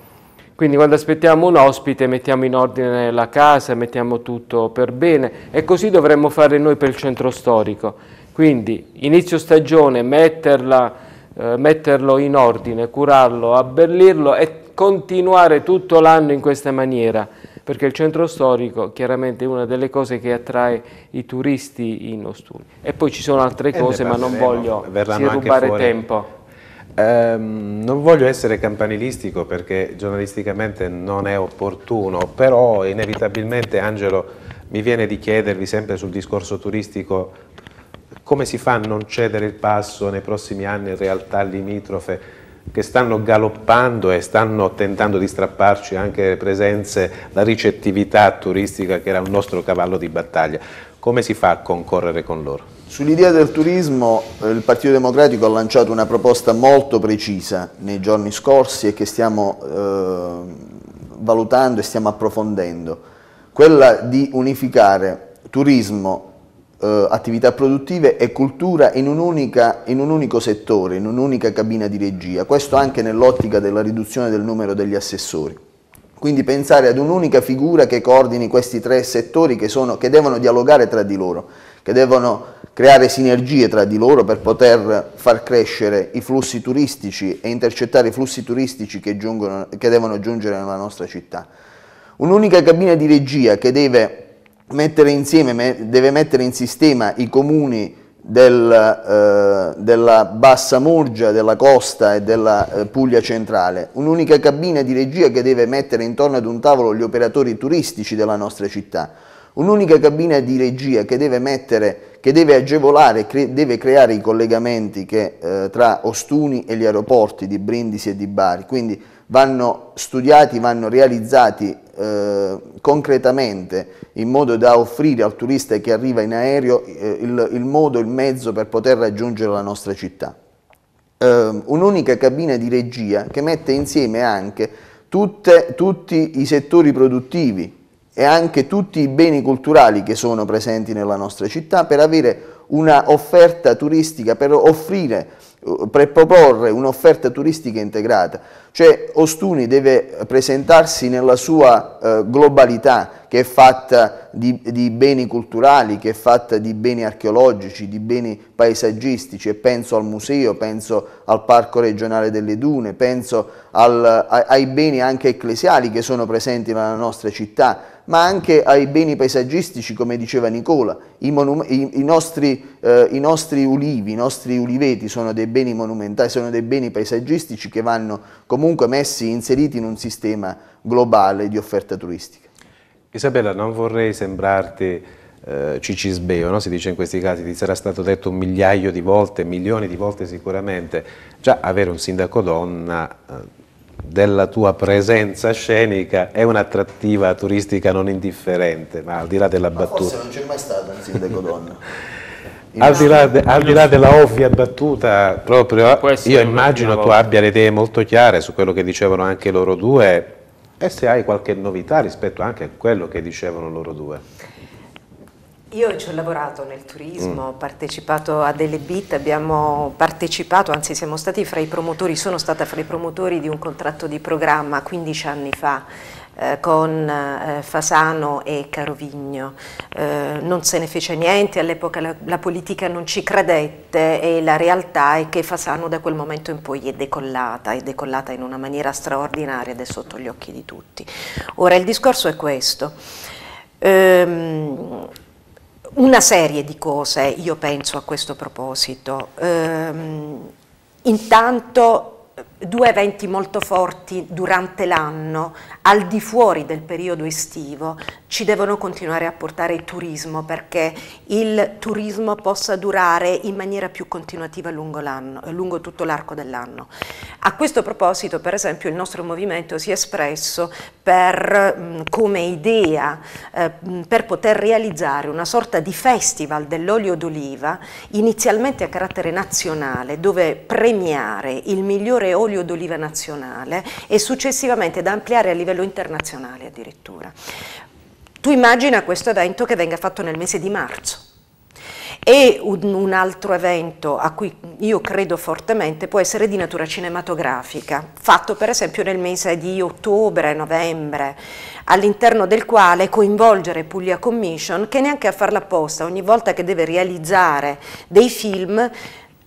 quindi quando aspettiamo un ospite mettiamo in ordine la casa, mettiamo tutto per bene e così dovremmo fare noi per il centro storico. Quindi inizio stagione, metterla, eh, metterlo in ordine, curarlo, abbellirlo e continuare tutto l'anno in questa maniera perché il centro storico chiaramente è una delle cose che attrae i turisti in Ostuni. E poi ci sono altre cose, ma non voglio sì, rubare fuori. tempo. Um, non voglio essere campanilistico perché giornalisticamente non è opportuno, però inevitabilmente Angelo mi viene di chiedervi sempre sul discorso turistico come si fa a non cedere il passo nei prossimi anni in realtà limitrofe che stanno galoppando e stanno tentando di strapparci anche le presenze, la ricettività turistica che era un nostro cavallo di battaglia. Come si fa a concorrere con loro? Sull'idea del turismo eh, il Partito Democratico ha lanciato una proposta molto precisa nei giorni scorsi e che stiamo eh, valutando e stiamo approfondendo, quella di unificare turismo, eh, attività produttive e cultura in un, unica, in un unico settore, in un'unica cabina di regia, questo anche nell'ottica della riduzione del numero degli assessori. Quindi pensare ad un'unica figura che coordini questi tre settori che, sono, che, devono dialogare tra di loro, che devono creare sinergie tra di loro per poter far crescere i flussi turistici e intercettare i flussi turistici che, giungono, che devono giungere nella nostra città. Un'unica cabina di regia che deve mettere, insieme, deve mettere in sistema i comuni del, eh, della bassa Murgia, della costa e della eh, Puglia centrale, un'unica cabina di regia che deve mettere intorno ad un tavolo gli operatori turistici della nostra città, un'unica cabina di regia che deve, mettere, che deve agevolare, cre deve creare i collegamenti che, eh, tra Ostuni e gli aeroporti di Brindisi e di Bari, quindi vanno studiati, vanno realizzati eh, concretamente in modo da offrire al turista che arriva in aereo eh, il, il, modo, il mezzo per poter raggiungere la nostra città. Eh, Un'unica cabina di regia che mette insieme anche tutte, tutti i settori produttivi e anche tutti i beni culturali che sono presenti nella nostra città per avere una offerta turistica, per offrire preproporre un'offerta turistica integrata, cioè Ostuni deve presentarsi nella sua eh, globalità che è fatta di, di, beni culturali, che è fatta di beni archeologici, di beni paesaggistici e penso al museo, penso al parco regionale delle dune, penso al, ai, ai beni anche ecclesiali che sono presenti nella nostra città, ma anche ai beni paesaggistici, come diceva Nicola. I, i, i, nostri, eh, i, nostri, ulivi, i nostri uliveti sono dei beni monumentali, sono dei beni paesaggistici che vanno comunque messi, inseriti in un sistema globale di offerta turistica. Isabella, non vorrei sembrarti eh, cicisbeo, no? si dice in questi casi, ti sarà stato detto un migliaio di volte, milioni di volte sicuramente, già avere un sindaco donna... Eh, della tua presenza scenica è un'attrattiva turistica non indifferente, ma al di là della ma battuta. Forse non c'è mai stato un sindaco donna. al, di là, de, al di là della ovvia battuta, proprio io immagino tu abbia le idee molto chiare su quello che dicevano anche loro due e se hai qualche novità rispetto anche a quello che dicevano loro due. Io ci ho lavorato nel turismo, mm. ho partecipato a delle BIT, abbiamo partecipato, anzi siamo stati fra i promotori, sono stata fra i promotori di un contratto di programma 15 anni fa eh, con eh, Fasano e Carovigno. Eh, non se ne fece niente, all'epoca la, la, politica non ci credette e la realtà è che Fasano da quel momento in poi è decollata, è decollata in una maniera straordinaria ed è sotto gli occhi di tutti. Ora il discorso è questo. Ehm, una serie di cose io penso a questo proposito. Ehm, intanto due eventi molto forti durante l'anno al di fuori del periodo estivo ci devono continuare a portare il turismo perché il turismo possa durare in maniera più continuativa lungo, eh, lungo tutto l'arco dell'anno. A questo proposito, per esempio, il nostro movimento si è espresso per, come idea eh, per poter realizzare una sorta di festival dell'olio d'oliva, inizialmente a carattere nazionale, dove premiare il migliore olio d'oliva nazionale e successivamente da ampliare a livello livello internazionale addirittura. Tu immagina questo evento che venga fatto nel mese di marzo. E un, un, altro evento a cui io credo fortemente può essere di natura cinematografica, fatto per esempio nel mese di ottobre, novembre, all'interno del quale coinvolgere Puglia Commission, che neanche a farla apposta, ogni volta che deve realizzare dei film,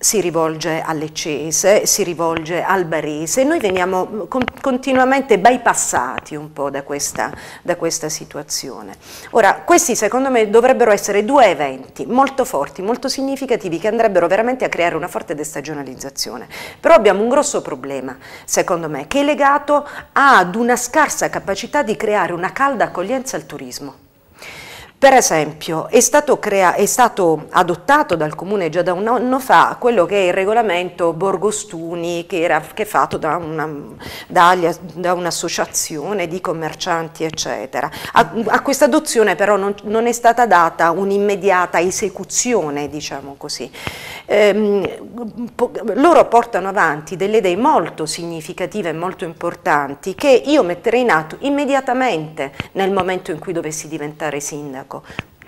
si rivolge alle Cese, si rivolge al Barese, noi veniamo mm, con, continuamente bypassati un po' da questa, da questa, situazione. Ora, questi secondo me dovrebbero essere due eventi molto forti, molto significativi, che andrebbero veramente a creare una forte destagionalizzazione. Però abbiamo un grosso problema, secondo me, che è legato ad una scarsa capacità di creare una calda accoglienza al turismo. Per esempio è stato, crea- è stato adottato dal Comune già da un anno fa quello che è il regolamento Borgostuni che era che è fatto da, una, da, da un'associazione di commercianti eccetera. A, a questa adozione però non, non, è stata data un'immediata esecuzione diciamo così. Ehm, po- loro portano avanti delle idee molto significative e molto importanti che io metterei in atto immediatamente nel momento in cui dovessi diventare sindaco bianco.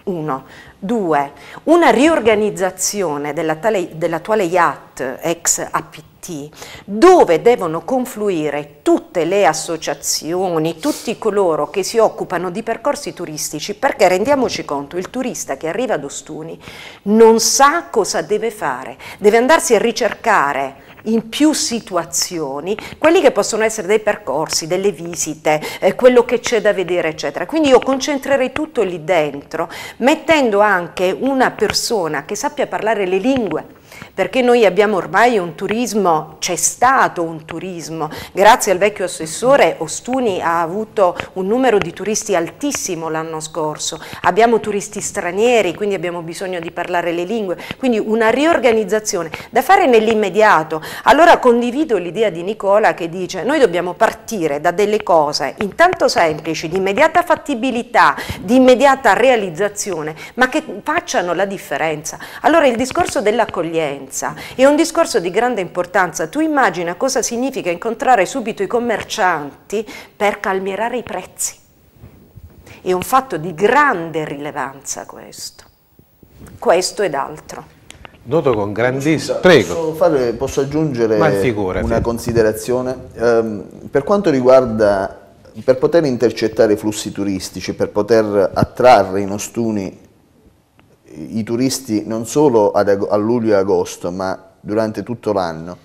Uno. Due, una riorganizzazione dell'attuale IAT, ex APT, dove devono confluire tutte le associazioni, tutti coloro che si occupano di percorsi turistici, perché rendiamoci conto, il turista che arriva ad Ostuni non sa cosa deve fare, deve andarsi a ricercare in più situazioni quelli che possono essere dei percorsi, delle visite, eh, quello che c'è da vedere, eccetera. Quindi io concentrerei tutto lì dentro, mettendo anche una persona che sappia parlare le lingue perché noi abbiamo ormai un turismo, c'è stato un turismo, grazie al vecchio assessore Ostuni ha avuto un numero di turisti altissimo l'anno scorso, abbiamo turisti stranieri, quindi abbiamo bisogno di parlare le lingue, quindi una riorganizzazione da fare nell'immediato. Allora condivido l'idea di Nicola che dice noi dobbiamo partire da delle cose intanto semplici, di immediata fattibilità, di immediata realizzazione, ma che facciano la differenza. Allora il discorso dell'accoglienza accoglienza. È un discorso di grande importanza. Tu immagina cosa significa incontrare subito i commercianti per calmierare i prezzi. È un fatto di grande rilevanza questo. Questo ed altro. Noto con grandissimo. Prego. Posso, fare, posso aggiungere una considerazione? Um, per quanto riguarda, per poter intercettare i flussi turistici, per poter attrarre i nostuni i turisti non solo ad, a luglio e agosto, ma durante tutto l'anno.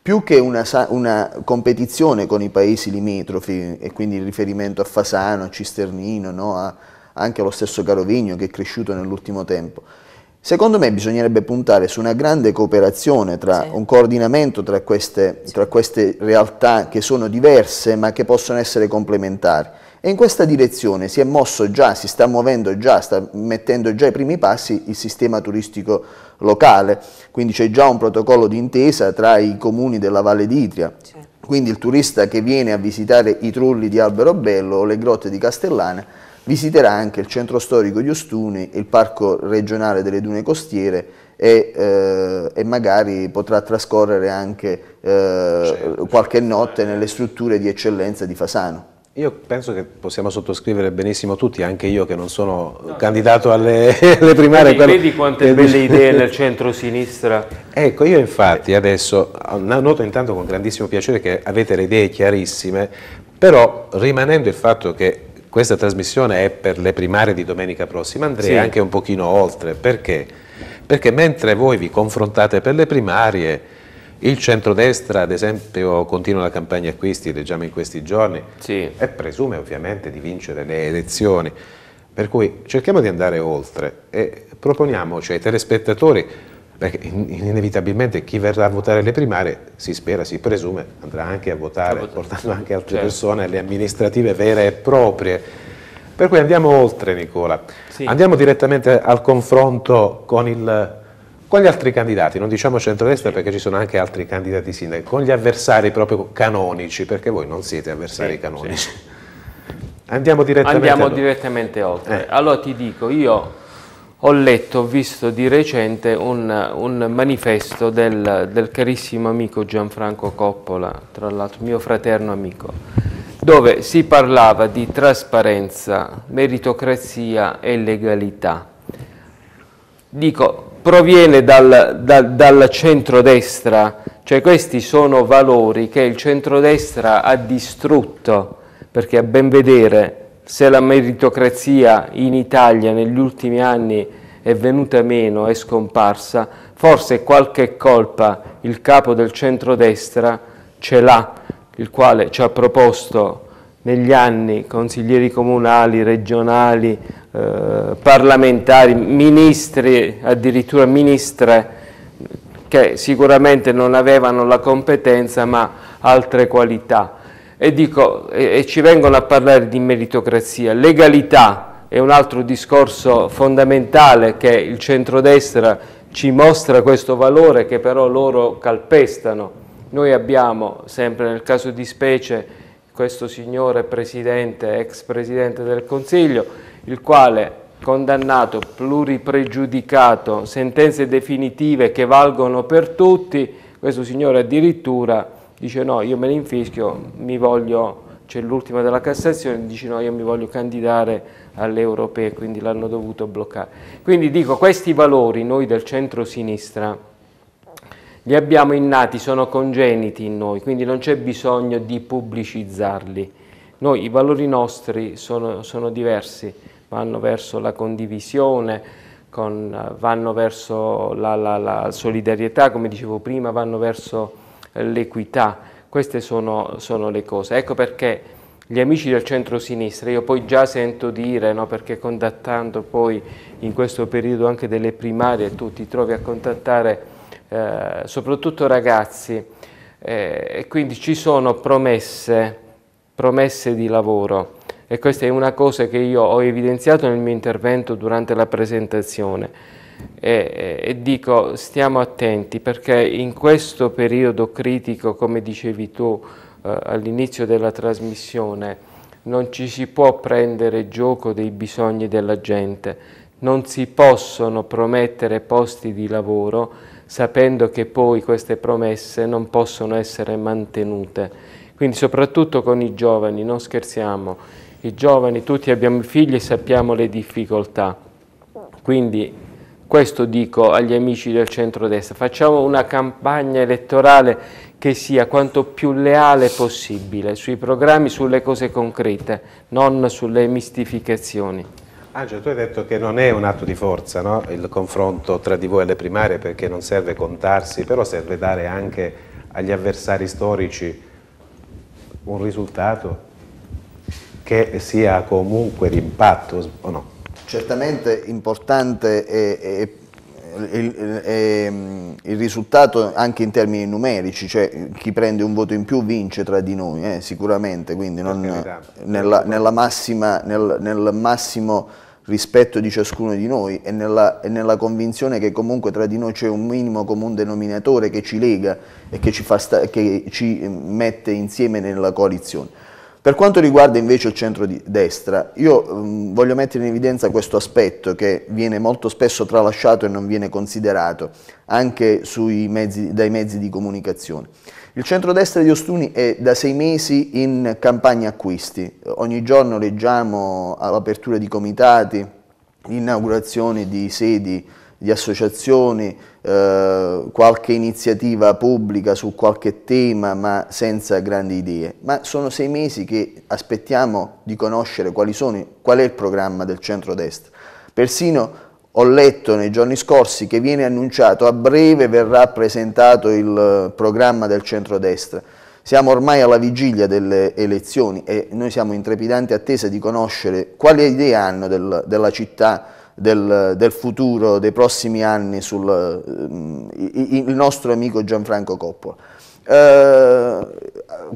Più che una, una, competizione con i paesi limitrofi, e quindi il riferimento a Fasano, a Cisternino, no? a, anche allo stesso Carovigno che è cresciuto nell'ultimo tempo, Secondo me bisognerebbe puntare su una grande cooperazione, tra, sì. un coordinamento tra queste, tra queste, realtà che sono diverse ma che possono essere complementari. E in questa direzione si è mosso già, si sta muovendo già, sta mettendo già i primi passi il sistema turistico locale, quindi c'è già un protocollo d'intesa tra i comuni della Valle d'Itria. Quindi il turista che viene a visitare i trulli di Albero Bello o le grotte di Castellana visiterà anche il centro storico di Ostuni, il parco regionale delle dune costiere e, eh, e magari potrà trascorrere anche eh, certo, qualche certo. notte nelle strutture di eccellenza di Fasano. Io penso che possiamo sottoscrivere benissimo tutti, anche io che non sono no, candidato alle, alle primarie. Vedi, vedi quante belle idee nel centro-sinistra. Ecco, io infatti adesso noto intanto con grandissimo piacere che avete le idee chiarissime, però rimanendo il fatto che questa trasmissione è per le primarie di domenica prossima, andrei sì. anche un pochino oltre, perché? Perché mentre voi vi confrontate per le primarie il centrodestra, ad esempio, continua la campagna acquisti, leggiamo in questi giorni, sì. e presume ovviamente di vincere le elezioni. Per cui cerchiamo di andare oltre e proponiamoci cioè, ai telespettatori, perché inevitabilmente chi verrà a votare le primarie, si spera, si presume, andrà anche a votare, votare. portando anche altre certo. persone alle amministrative vere e proprie. Per cui andiamo oltre Nicola, sì. andiamo direttamente al confronto con il con gli altri candidati, non diciamo centrodestra perché ci sono anche altri candidati sindaci, con gli avversari proprio canonici, perché voi non siete avversari sì, canonici. Sì. Andiamo direttamente Andiamo direttamente oltre. Eh. Allora ti dico, io ho letto, ho visto di recente un, un manifesto del, del, carissimo amico Gianfranco Coppola, tra l'altro mio fraterno amico, dove si parlava di trasparenza, meritocrazia e legalità. Dico, proviene dal, dal, dal centrodestra, cioè questi sono valori che il centrodestra ha distrutto, perché a ben vedere se la meritocrazia in Italia negli ultimi anni è venuta meno, è scomparsa, forse qualche colpa il capo del centrodestra ce l'ha, il quale ci ha proposto negli anni consiglieri comunali, regionali, eh, parlamentari, ministri, addirittura ministre, che sicuramente non avevano la competenza ma altre qualità. E, dico, e, e ci vengono a parlare di meritocrazia. Legalità è un altro discorso fondamentale che il centrodestra ci mostra questo valore che però loro calpestano. Noi abbiamo, sempre nel caso di specie, questo signore presidente, ex presidente del Consiglio, il quale condannato, pluripregiudicato, sentenze definitive che valgono per tutti, questo signore addirittura dice no, io me ne infischio, mi voglio, c'è l'ultima della Cassazione, dice no, io mi voglio candidare alle europee, quindi l'hanno dovuto bloccare. Quindi dico, questi valori noi del centro-sinistra, li abbiamo innati, sono congeniti in noi, quindi non c'è bisogno di pubblicizzarli. Noi, i valori nostri sono, sono diversi, vanno verso la condivisione, con, vanno verso la, la, la, solidarietà, come dicevo prima, vanno verso l'equità. Queste sono, sono, le cose. Ecco perché gli amici del centro-sinistra, io poi già sento dire, no, perché contattando poi in questo periodo anche delle primarie, tu ti trovi a contattare eh, soprattutto ragazzi, eh, e quindi ci sono promesse, promesse di lavoro e questa è una cosa che io ho evidenziato nel mio intervento durante la presentazione e, e, dico stiamo attenti perché in questo periodo critico come dicevi tu eh, all'inizio della trasmissione non ci si può prendere gioco dei bisogni della gente non si possono promettere posti di lavoro sapendo che poi queste promesse non possono essere mantenute. Quindi soprattutto con i giovani, non scherziamo, i giovani tutti abbiamo figli e sappiamo le difficoltà. Quindi questo dico agli amici del centrodestra, facciamo una campagna elettorale che sia quanto più leale possibile sui programmi, sulle cose concrete, non sulle mistificazioni. Angelo, ah, tu hai detto che non è un atto di forza no? il confronto tra di voi alle primarie perché non serve contarsi, però serve dare anche agli avversari storici un risultato che sia comunque d'impatto o no? Certamente importante e, e il, eh, il, risultato anche in termini numerici, cioè chi prende un voto in più vince tra di noi, eh, sicuramente, quindi non, nella, nella massima, nel, nel, massimo rispetto di ciascuno di noi e nella, e nella, convinzione che comunque tra di noi c'è un minimo comune denominatore che ci lega e che ci, sta, che ci mette insieme nella coalizione. Per quanto riguarda invece il centro-destra, io mh, mm, voglio mettere in evidenza questo aspetto che viene molto spesso tralasciato e non viene considerato anche mezzi, dai mezzi di comunicazione. Il centrodestra di Ostuni è da sei mesi in campagna acquisti, ogni giorno leggiamo all'apertura di comitati, inaugurazioni di sedi di associazioni, eh, qualche iniziativa pubblica su qualche tema, ma senza grandi idee. Ma sono sei mesi che aspettiamo di conoscere sono, qual è il programma del centro-destra. Persino ho letto nei giorni scorsi che viene annunciato a breve verrà presentato il programma del centrodestra. Siamo ormai alla vigilia delle elezioni e noi siamo in trepidante attesa di conoscere quali idee hanno del, della città, del, del futuro, dei prossimi anni, sul, eh, il nostro amico Gianfranco Coppola. Eh,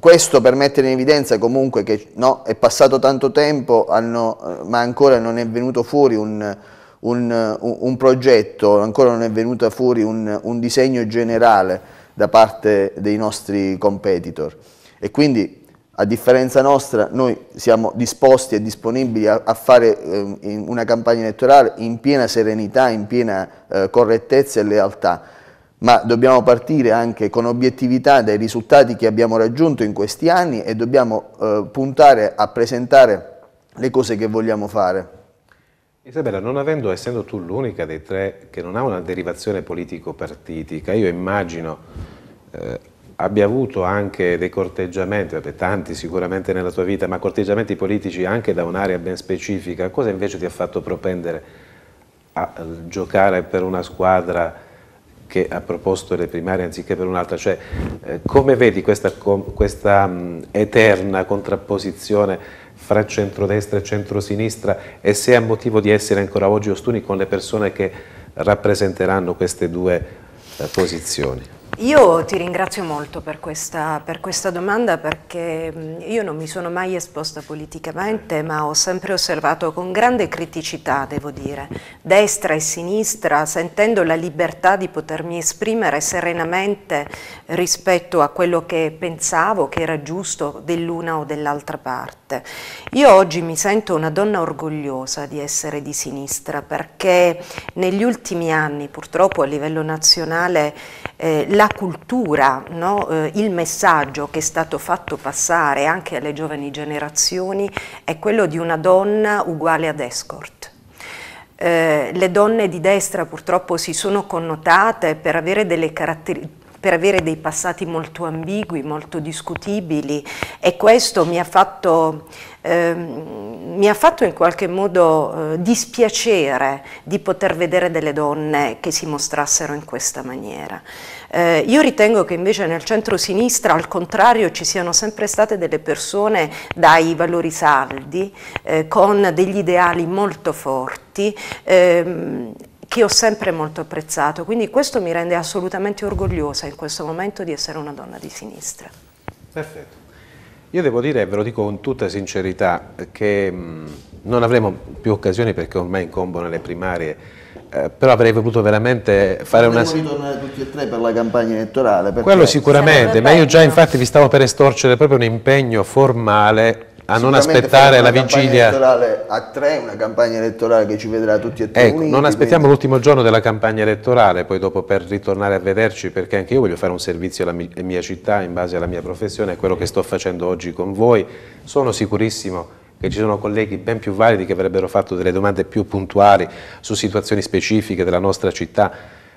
questo per mettere in evidenza comunque che no, è passato tanto tempo, hanno, eh, ma ancora non è venuto fuori un, un, eh, un, progetto, ancora non è venuto fuori un, un disegno generale da parte dei nostri competitor. E quindi a differenza nostra, noi siamo disposti e disponibili a, a fare eh, una campagna elettorale in piena serenità, in piena eh, correttezza e lealtà, ma dobbiamo partire anche con obiettività dai risultati che abbiamo raggiunto in questi anni e dobbiamo eh, puntare a presentare le cose che vogliamo fare. Isabella, non avendo, essendo tu l'unica dei tre che non ha una derivazione politico-partitica, io immagino eh, abbia avuto anche dei corteggiamenti, vabbè, tanti sicuramente nella tua vita, ma corteggiamenti politici anche da un'area ben specifica, cosa invece ti ha fatto propendere a eh, giocare per una squadra che ha proposto le primarie anziché per un'altra? Cioè, eh, come vedi questa, questa mh, mm, eterna contrapposizione fra centrodestra e centrosinistra e se è motivo di essere ancora oggi ostuni con le persone che rappresenteranno queste due eh, posizioni? Io ti ringrazio molto per questa, per questa, domanda perché mm, io non mi sono mai esposta politicamente ma ho sempre osservato con grande criticità, devo dire, destra e sinistra, sentendo la libertà di potermi esprimere serenamente rispetto a quello che pensavo che era giusto dell'una o dell'altra parte. Io oggi mi sento una donna orgogliosa di essere di sinistra perché negli ultimi anni purtroppo a livello nazionale eh, la la cultura, no? eh, il messaggio che è stato fatto passare anche alle giovani generazioni è quello di una donna uguale ad escort. Eh, le donne di destra purtroppo si sono connotate per avere delle caratteristiche per avere dei passati molto ambigui, molto discutibili e questo mi ha fatto Ehm, mi ha fatto in qualche modo eh, dispiacere di poter vedere delle donne che si mostrassero in questa maniera. Eh, io ritengo che invece nel centro-sinistra al contrario ci siano sempre state delle persone dai valori saldi, eh, con degli ideali molto forti, ehm, che ho sempre molto apprezzato, quindi questo mi rende assolutamente orgogliosa in questo momento di essere una donna di sinistra. Perfetto. Io devo dire, ve lo dico con tutta sincerità, che mm, non avremo più occasioni perché ormai incombono le primarie, eh, però avrei voluto veramente fare Potremmo una... Potremmo ritornare tutti e tre per la campagna elettorale. Quello sicuramente, ma io già infatti vi stavo per estorcere proprio un impegno formale a non aspettare la vigilia elettorale a tre, una campagna elettorale che ci vedrà tutti e tre ecco, uniti, non aspettiamo quindi... l'ultimo giorno della campagna elettorale poi dopo per ritornare a vederci perché anche io voglio fare un servizio alla mia città in base alla mia professione, è quello che sto facendo oggi con voi, sono sicurissimo che ci sono colleghi ben più validi che avrebbero fatto delle domande più puntuali su situazioni specifiche della nostra città,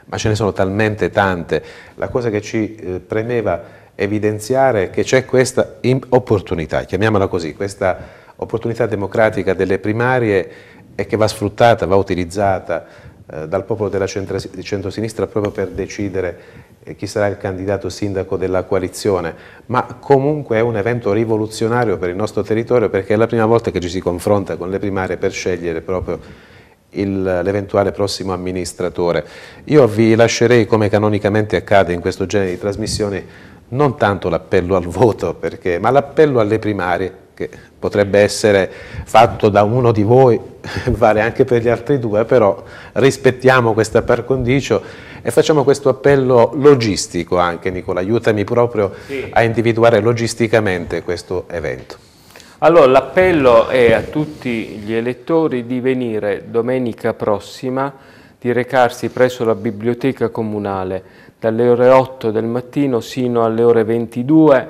ma ce ne sono talmente tante. La cosa che ci eh, premeva evidenziare che c'è questa opportunità, chiamiamola così, questa opportunità democratica delle primarie e che va sfruttata, va utilizzata eh, dal popolo della centrosinistra proprio per decidere eh, chi sarà il candidato sindaco della coalizione, ma comunque è un evento rivoluzionario per il nostro territorio perché è la prima volta che ci si confronta con le primarie per scegliere proprio l'eventuale prossimo amministratore. Io vi lascerei, come canonicamente accade in questo genere di trasmissioni, non tanto l'appello al voto, perché, ma l'appello alle primarie, che potrebbe essere fatto da uno di voi, vale anche per gli altri due, però rispettiamo questa par condicio e facciamo questo appello logistico anche, Nicola, aiutami proprio sì. a individuare logisticamente questo evento. Allora, l'appello è a tutti gli elettori di venire domenica prossima, di recarsi presso la biblioteca comunale dalle ore 8 del mattino sino alle ore 22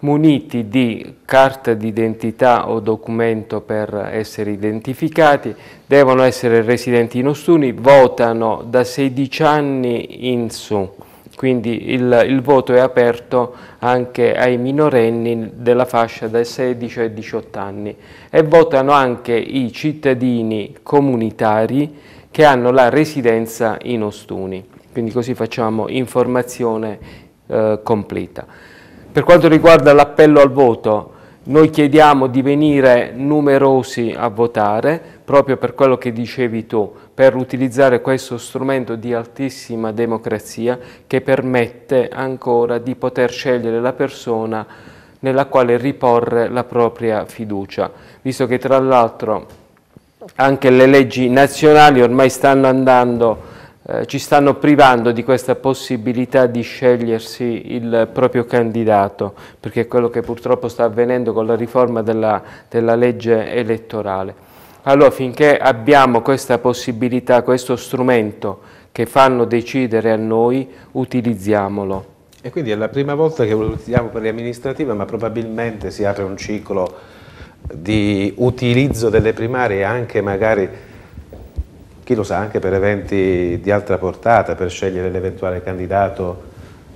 muniti di carta d'identità o documento per essere identificati, devono essere residenti in Ostuni, votano da 16 anni in su, quindi il, il voto è aperto anche ai minorenni della fascia dai 16 ai 18 anni e votano anche i cittadini comunitari che hanno la residenza in Ostuni quindi così facciamo informazione eh, completa. Per quanto riguarda l'appello al voto, noi chiediamo di venire numerosi a votare, proprio per quello che dicevi tu, per utilizzare questo strumento di altissima democrazia che permette ancora di poter scegliere la persona nella quale riporre la propria fiducia, visto che tra l'altro anche le leggi nazionali ormai stanno andando eh, ci stanno privando di questa possibilità di scegliersi il proprio candidato, perché è quello che purtroppo sta avvenendo con la riforma della, della legge elettorale. Allora finché abbiamo questa possibilità, questo strumento che fanno decidere a noi, utilizziamolo. E quindi è la prima volta che lo utilizziamo per le amministrative, ma probabilmente si apre un ciclo di utilizzo delle primarie anche magari chi lo sa, anche per eventi di altra portata, per scegliere l'eventuale candidato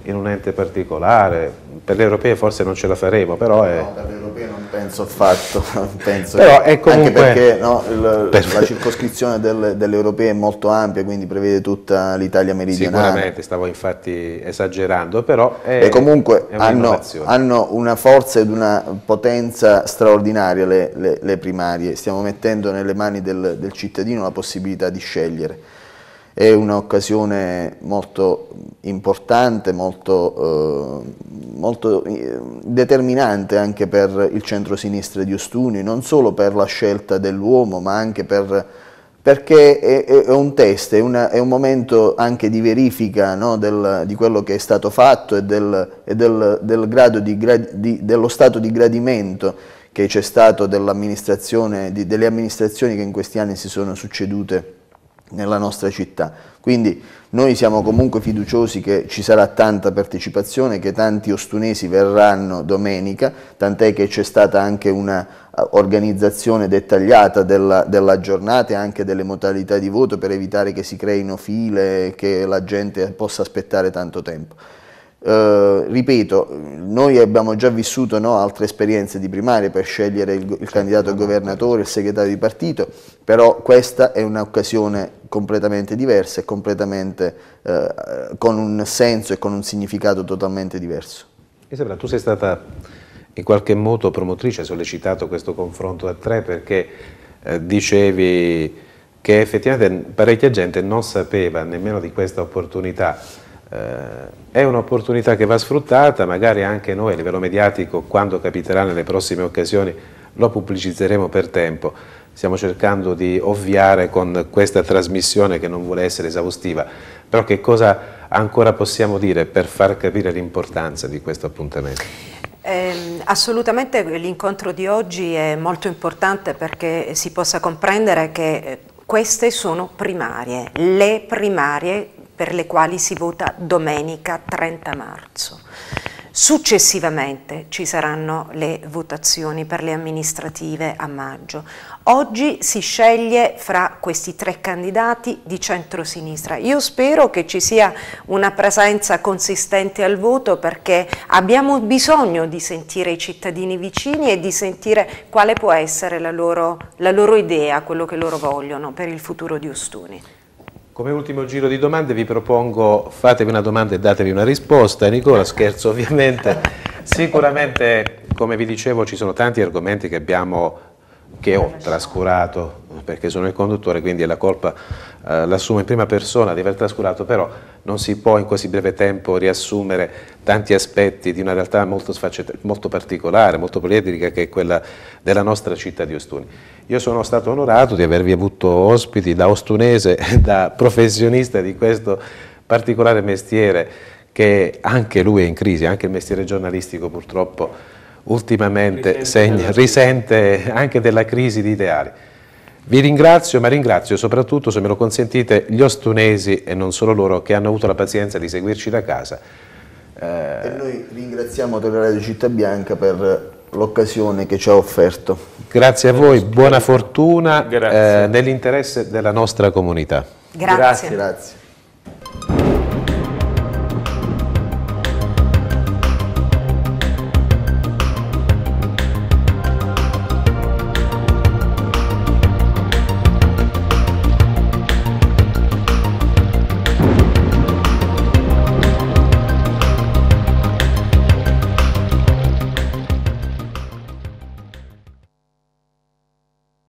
in un ente particolare, per le europee forse non ce la faremo, però è... No, per le europee non penso affatto, penso però è comunque... anche perché no, il, per... la circoscrizione delle, delle, europee è molto ampia, quindi prevede tutta l'Italia meridionale. Sicuramente, stavo infatti esagerando, però è E comunque è hanno, hanno, una forza ed una potenza straordinaria le, le, le primarie, stiamo mettendo nelle mani del, del cittadino la possibilità di scegliere. È un'occasione molto importante, molto, eh, molto, eh, determinante anche per il centro-sinistra di Ostuni, non solo per la scelta dell'uomo, ma anche per, perché è, è, un test, è, una, è, un momento anche di verifica no, del, di quello che è stato fatto e, del, e del, di, di, dello stato di gradimento che c'è stato dell di, delle amministrazioni che in questi anni si sono succedute nella nostra città. Quindi noi siamo comunque fiduciosi che ci sarà tanta partecipazione, che tanti ostunesi verranno domenica, tant'è che c'è stata anche un'organizzazione eh, dettagliata della, della, giornata e anche delle modalità di voto per evitare che si creino file e che la gente possa aspettare tanto tempo. Eh, ripeto, noi abbiamo già vissuto no, altre esperienze di primarie per scegliere il, il certo, candidato governatore, certo. il segretario di partito, però questa è un'occasione completamente diversa e completamente eh, con un senso e con un significato totalmente diverso. Isabella, tu sei stata in qualche modo promotrice, hai sollecitato questo confronto a tre perché eh, dicevi che effettivamente parecchia gente non sapeva nemmeno di questa opportunità eh, è un'opportunità che va sfruttata, magari anche noi a livello mediatico, quando capiterà nelle prossime occasioni, lo pubblicizzeremo per tempo. Stiamo cercando di ovviare con questa trasmissione che non vuole essere esaustiva, però che cosa ancora possiamo dire per far capire l'importanza di questo appuntamento? Eh, assolutamente l'incontro di oggi è molto importante perché si possa comprendere che eh, queste sono primarie, le primarie per le quali si vota domenica 30 marzo. Successivamente ci saranno le votazioni per le amministrative a maggio. Oggi si sceglie fra questi tre candidati di centrosinistra. Io spero che ci sia una presenza consistente al voto perché abbiamo bisogno di sentire i cittadini vicini e di sentire quale può essere la loro, la loro idea, quello che loro vogliono per il futuro di Ostuni. Come ultimo giro di domande vi propongo, fatevi una domanda e datevi una risposta. Nicola, scherzo ovviamente. Sicuramente, come vi dicevo, ci sono tanti argomenti che abbiamo che ho trascurato, perché sono il conduttore, quindi la colpa eh, l'assumo in prima persona di aver trascurato, però non si può in così breve tempo riassumere tanti aspetti di una realtà molto, molto particolare, molto poliedrica, che è quella della nostra città di Ostuni. Io sono stato onorato di avervi avuto ospiti da ostunese, da professionista di questo particolare mestiere, che anche lui è in crisi, anche il mestiere giornalistico purtroppo ultimamente risente, segna, risente anche della crisi di ideali. Vi ringrazio, ma ringrazio soprattutto, se me lo consentite, gli ostunesi e non solo loro che hanno avuto la pazienza di seguirci da casa. Eh... E noi ringraziamo Teleradio Città Bianca per l'occasione che ci ha offerto. Grazie a voi, buona fortuna eh, nell'interesse della nostra comunità. Grazie. Grazie. Grazie.